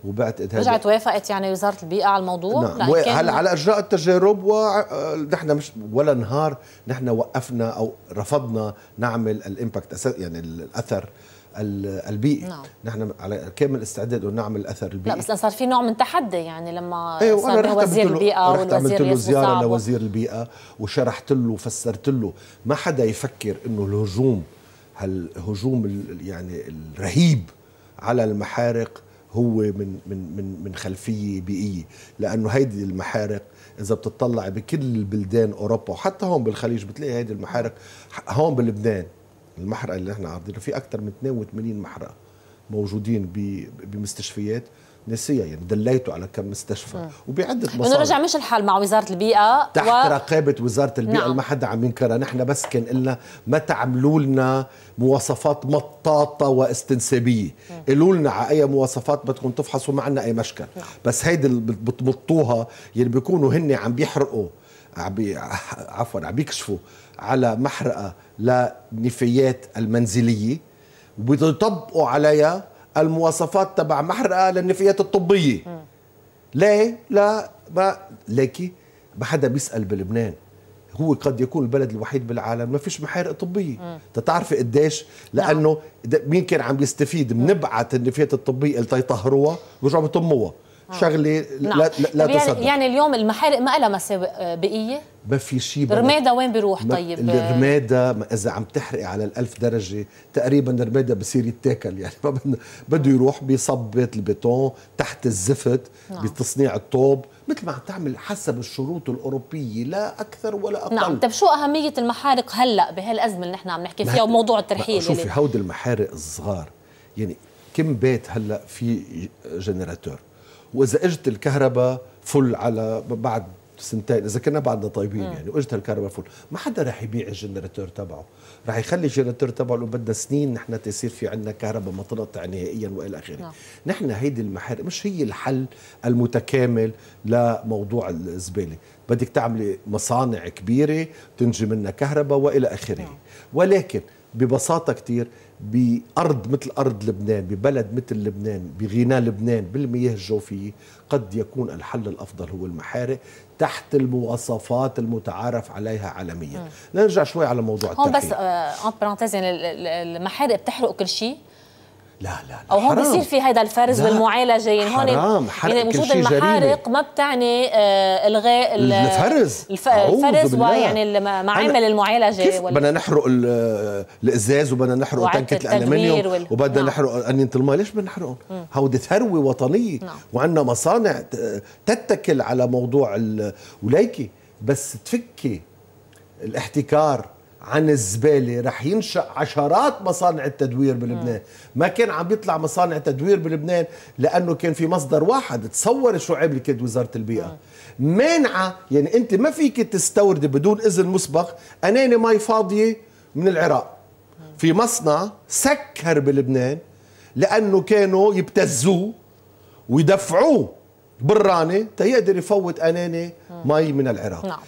وبعتقد رجعت وافقت يعني وزاره البيئه على الموضوع نعم هلا على اجراء التجارب ونحن مش ولا نهار نحن وقفنا او رفضنا نعمل الامباكت يعني الاثر البيئي نعم. نحن على كامل استعداد انه نعمل الاثر البيئي لا بس صار في نوع من تحدي يعني لما أيوة صار وزير البيئه والوزير عملت له زياره لوزير البيئه وشرحت له وفسرت له ما حدا يفكر انه الهجوم هالهجوم يعني الرهيب على المحارق هو من من من من خلفيه بيئيه لانه هيدي المحارق اذا بتطلع بكل بلدان اوروبا وحتى هون بالخليج بتلاقي هيدي المحارق هون بلبنان المحرقه اللي احنا عارضينها في اكثر من 82 محرقه موجودين بمستشفيات نسيا يعني، دليته على كم مستشفى مم. وبعده مصالح انه رجع مش الحال مع وزاره البيئه تحت و... رقابه وزاره البيئه نعم. ما حدا عم ينكرها نحن بس كان قلنا ما تعملوا لنا مواصفات مطاطه واستنسابيه قولوا لنا على اي مواصفات بدكم تفحصوا ما عندنا اي مشكل نعم. بس هيدي بتمطوها يعني بيكونوا هن عم بيحرقوا بي... عفوا عم بيكشفوا على محرقه للنفايات المنزليه وبيطبقوا عليها المواصفات تبع محرقه للنفايات الطبيه م. ليه؟ لا ما لكي ما حدا بيسال بلبنان هو قد يكون البلد الوحيد بالعالم ما فيش محارق طبيه تتعرفي قديش نعم. لانه مين كان عم يستفيد من نبعه النفايات الطبيه اللي تيطهروها ورجعوا بيطموها شغله نعم. لا لا يعني تصدق يعني اليوم المحارق ما لها مساوئ آه، بقيه ما في شيء رمادة وين بيروح طيب؟ آه. الرمادة إذا عم تحرقي على الألف درجة تقريبا الرمادة بصير يتاكل يعني ما بده يروح بيصبت البيتون تحت الزفت نعم. بتصنيع الطوب مثل ما عم تعمل حسب الشروط الأوروبية لا أكثر ولا أقل نعم طيب شو أهمية المحارق هلا بهالأزمة اللي نحن عم نحكي فيها وموضوع الترحيل شوفي هودي المحارق الصغار يعني كم بيت هلا في جنراتور واذا اجت الكهرباء فل على بعد سنتين اذا كنا بعدنا طيبين مم. يعني واجت الكهرباء فل ما حدا رح يبيع الجنريتور تبعه رح يخلي الجنريتور تبعه لو بدنا سنين نحن تصير في عندنا كهرباء ما نهائيا والى اخره نعم. نحن هيدي المحارق مش هي الحل المتكامل لموضوع الزباله بدك تعملي مصانع كبيره تنجي منها كهرباء والى اخره نعم. ولكن ببساطه كثير بأرض مثل أرض لبنان ببلد مثل لبنان بغناء لبنان بالمياه الجوفية قد يكون الحل الأفضل هو المحارق تحت المواصفات المتعارف عليها عالميا لنرجع شوي على موضوع الترحيب هون بس آه، برانتيز يعني المحارق بتحرق كل شيء لا لا, لا او هون بصير في هذا الفرز والمعالجه يعني هون حرام حرام يعني وجود المحارق ما بتعني آه، الغاء الفرز الفرز ويعني معامل المعالجه كيف وال... بدنا نحرق الازاز وبدنا نحرق تنكه الالمنيوم وال... وبدنا نعم. نحرق انينه الماء ليش بدنا نحرقهم؟ هودي ثروه وطنيه نعم. وعندنا مصانع تتكل على موضوع ال... وليكي بس تفكي الاحتكار عن الزبالة رح ينشأ عشرات مصانع التدوير بلبنان آه. ما كان عم بيطلع مصانع تدوير بلبنان لأنه كان في مصدر واحد تصور شو عملت وزارة البيئة آه. مانعة يعني أنت ما فيك تستورد بدون إذن مسبق أناني مي فاضية من العراق آه. في مصنع سكر بلبنان لأنه كانوا يبتزوه ويدفعوه براني تيقدر يفوت اناني مي من العراق نعم.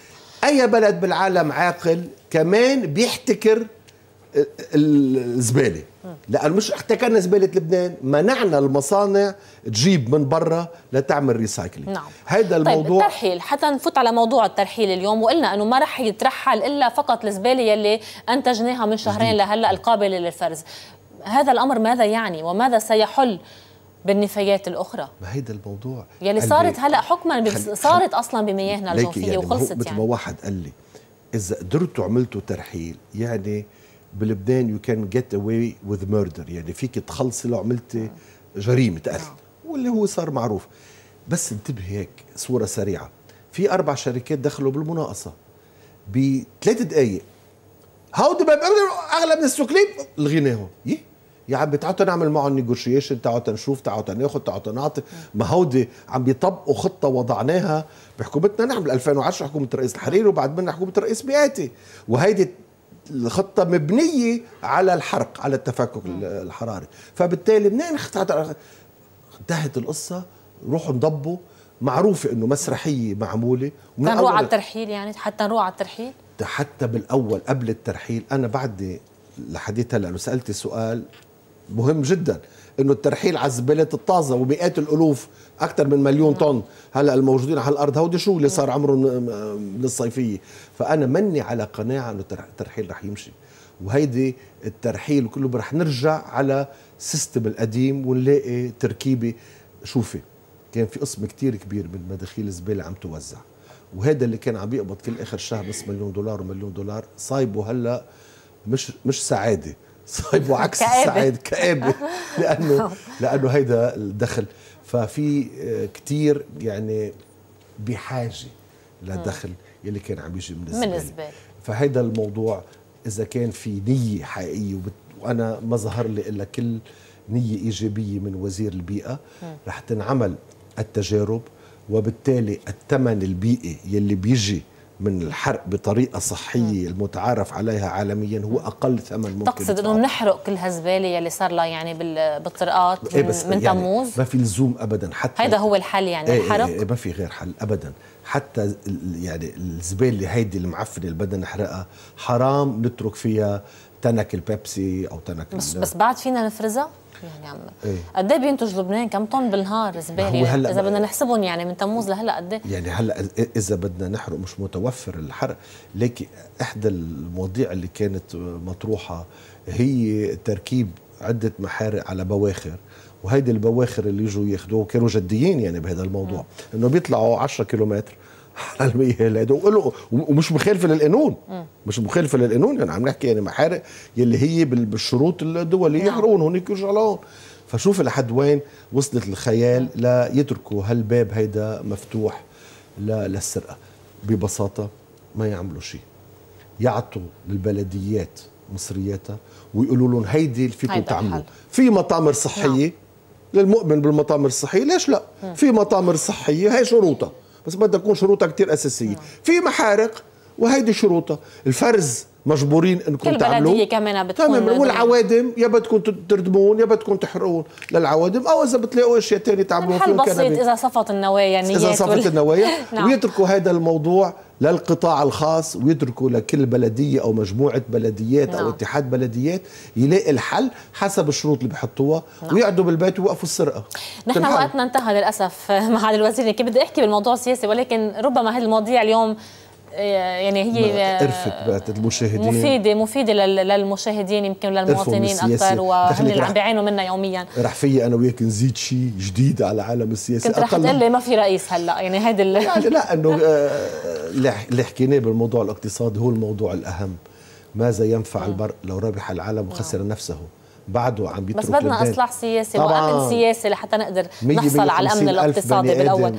أي بلد بالعالم عاقل كمان بيحتكر الزباله لان مش احتكرنا زباله لبنان منعنا المصانع تجيب من برا لتعمل ريسايكلينج نعم. هذا طيب، الموضوع طيب الترحيل حتى نفوت على موضوع الترحيل اليوم وقلنا انه ما رح يترحل الا فقط الزباله يلي انتجناها من شهرين لهلا القابله للفرز هذا الامر ماذا يعني وماذا سيحل بالنفايات الاخرى ما هيدا الموضوع يلي صارت هلا حكما صارت اصلا بمياهنا الجوفيه يعني، وخلصت يعني مثل ما يعني. واحد قال لي اذا قدرتوا عملتوا ترحيل يعني بلبنان يو كان جيت اواي وذ ميردر يعني فيك تخلصي لو عملتي جريمه قتل نعم. واللي هو صار معروف بس انتبه هيك صوره سريعه في اربع شركات دخلوا بالمناقصه بثلاث دقائق هاودي اغلى من السوكليب لغيناهم يي يا عم تعالوا نعمل معهم نيغوشيشن تعالوا نشوف تعالوا ناخذ تعالوا نعطي ما هودي عم بيطبقوا خطه وضعناها بحكومتنا نعم 2010 حكومه الرئيس الحريري وبعد منها حكومه الرئيس بياتي وهيدي الخطه مبنيه على الحرق على التفكك الحراري فبالتالي منين انتهت القصه روحوا انضبوا معروفه انه مسرحيه معموله نروح على الترحيل يعني حتى نروح على الترحيل حتى بالاول قبل الترحيل انا بعدي لحديت هلا لو سالتي سؤال مهم جدا انه الترحيل على الزبالات الطازه ومئات الالوف اكثر من مليون طن هلا الموجودين على الارض هودي شو اللي صار عمرهم الصيفيه آه، فانا مني على قناعه انه الترحيل رح يمشي وهيدي الترحيل وكله رح نرجع على سيستم القديم ونلاقي تركيبه شوفي كان في قسم كتير كبير من مداخيل الزباله عم توزع وهذا اللي كان عم يقبض كل اخر شهر نص مليون دولار ومليون دولار صايبه هلا مش مش سعاده صايب وعكس السعاده كابه [LAUGHS] لانه نعم. لانه هيدا الدخل ففي آه، كثير يعني بحاجه لدخل يلي كان عم يجي من الزباله من الزباله فهيدا الموضوع اذا كان في نيه حقيقيه وبت... وانا ما ظهر لي الا كل نيه ايجابيه من وزير البيئه رح تنعمل التجارب وبالتالي الثمن البيئي يلي بيجي من الحرق بطريقة صحية المتعارف عليها عالميا هو أقل ثمن ممكن تقصد أنه نحرق كل هالزبالة اللي صار لها يعني بالطرقات إيه بس من يعني تموز ما في لزوم أبدا حتى هذا هو الحل يعني إيه الحرق إيه إيه ما في غير حل أبدا حتى يعني الزبالة هيدي المعفنة اللي بدنا نحرقها حرام نترك فيها تنك البيبسي او تنك بس, بس بعد فينا نفرزها؟ يعني ايه؟ قد ايه بينتج لبنان كم طن بالنهار زباله هلا اذا بدنا نحسبهم يعني من تموز لهلا قد ايه يعني هلا اذا بدنا نحرق مش متوفر الحرق ليك احدى المواضيع اللي كانت مطروحه هي تركيب عده محارق على بواخر وهيدي البواخر اللي يجوا ياخذوه كانوا جديين يعني بهذا الموضوع انه بيطلعوا 10 كيلومتر المياه ايه ومش مخالفه للقانون مش مخالفه للقانون يعني عم نحكي يعني محارق يلي هي بالشروط الدوليه نعم. يحرقون هونيك يجعلون فشوف لحد وين وصلت الخيال ليتركوا هالباب هيدا مفتوح للسرقه ببساطه ما يعملوا شيء يعطوا للبلديات مصرياتها ويقولوا لهم هيدي اللي فيكم تعملوا في مطامر صحيه نعم. للمؤمن بالمطامر الصحيه ليش لا م. في مطامر صحيه هي شروطها بس بدها تكون شروطها كثير اساسيه نعم. في محارق وهيدي شروطها الفرز مجبورين انكم كل بلديه كمان بتكون تمام والعوادم يا بدكم تردمون يا بدكم تحرقون للعوادم او اذا بتلاقوا اشياء ثانيه تعملوها فيهم بسيط اذا صفت النوايا النيات اذا صفت وال... النوايا [LAUGHS] نعم. ويتركوا هذا الموضوع للقطاع الخاص ويتركوا لكل بلديه او مجموعه بلديات نعم. او اتحاد بلديات يلاقي الحل حسب الشروط اللي بحطوها نعم. ويقعدوا بالبيت ويوقفوا السرقه نحن وقتنا انتهى للاسف [LAUGHS] معالي الوزير كيف بدي احكي بالموضوع السياسي ولكن ربما هذه المواضيع اليوم إيه، يعني هي ارفت بقت المشاهدين مفيده مفيده للمشاهدين يمكن للمواطنين اكثر وهن اللي عم بيعانوا منها يوميا رح في انا وياك نزيد شيء جديد على العالم السياسي كنت رح تقول لي ما في رئيس هلا يعني هيدي يعني لا انه آه، اللي حكيناه بالموضوع الاقتصادي هو الموضوع الاهم ماذا ينفع البر لو ربح العالم وخسر نفسه بعده عم بيترك بس بدنا اصلاح سياسي وامن سياسي لحتى نقدر نحصل على الامن الاقتصادي بالاول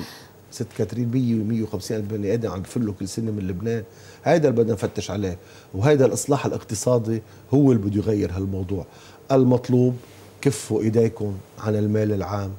ست كاترين 100 150 الف بني ادم عم بفلوا كل سنه من لبنان هيدا اللي بدنا نفتش عليه وهيدا الاصلاح الاقتصادي هو اللي بده يغير هالموضوع المطلوب كفوا ايديكم عن المال العام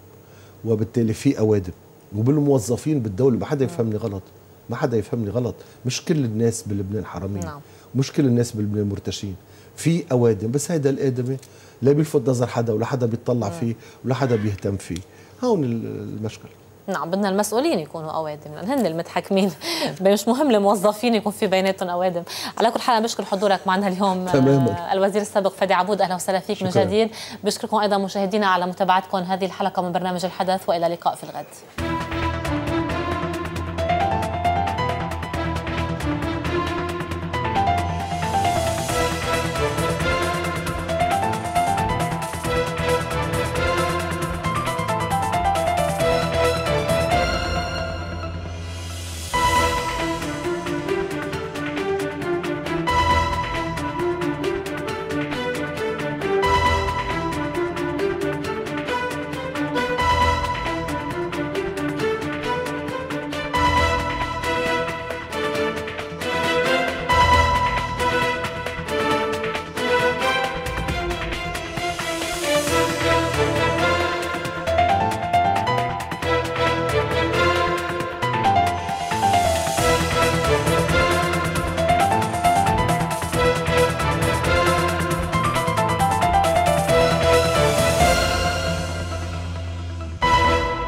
وبالتالي في اوادم وبالموظفين بالدوله ما حدا يفهمني غلط ما حدا يفهمني غلط مش كل الناس بلبنان حرامين نعم. مش كل الناس بلبنان مرتشين في اوادم بس هيدا الادمي لا بيلفت نظر حدا ولا حدا بيطلع نعم. فيه ولا حدا بيهتم فيه هون المشكله نعم بدنا المسؤولين يكونوا اوادم لان هن المتحكمين [LAUGHS] مش مهم الموظفين يكون في بيناتهم اوادم على كل حال بشكر حضورك معنا اليوم آه، تماما. الوزير السابق فادي عبود اهلا وسهلا فيك من جديد بشكركم ايضا مشاهدينا على متابعتكم هذه الحلقه من برنامج الحدث والى اللقاء في الغد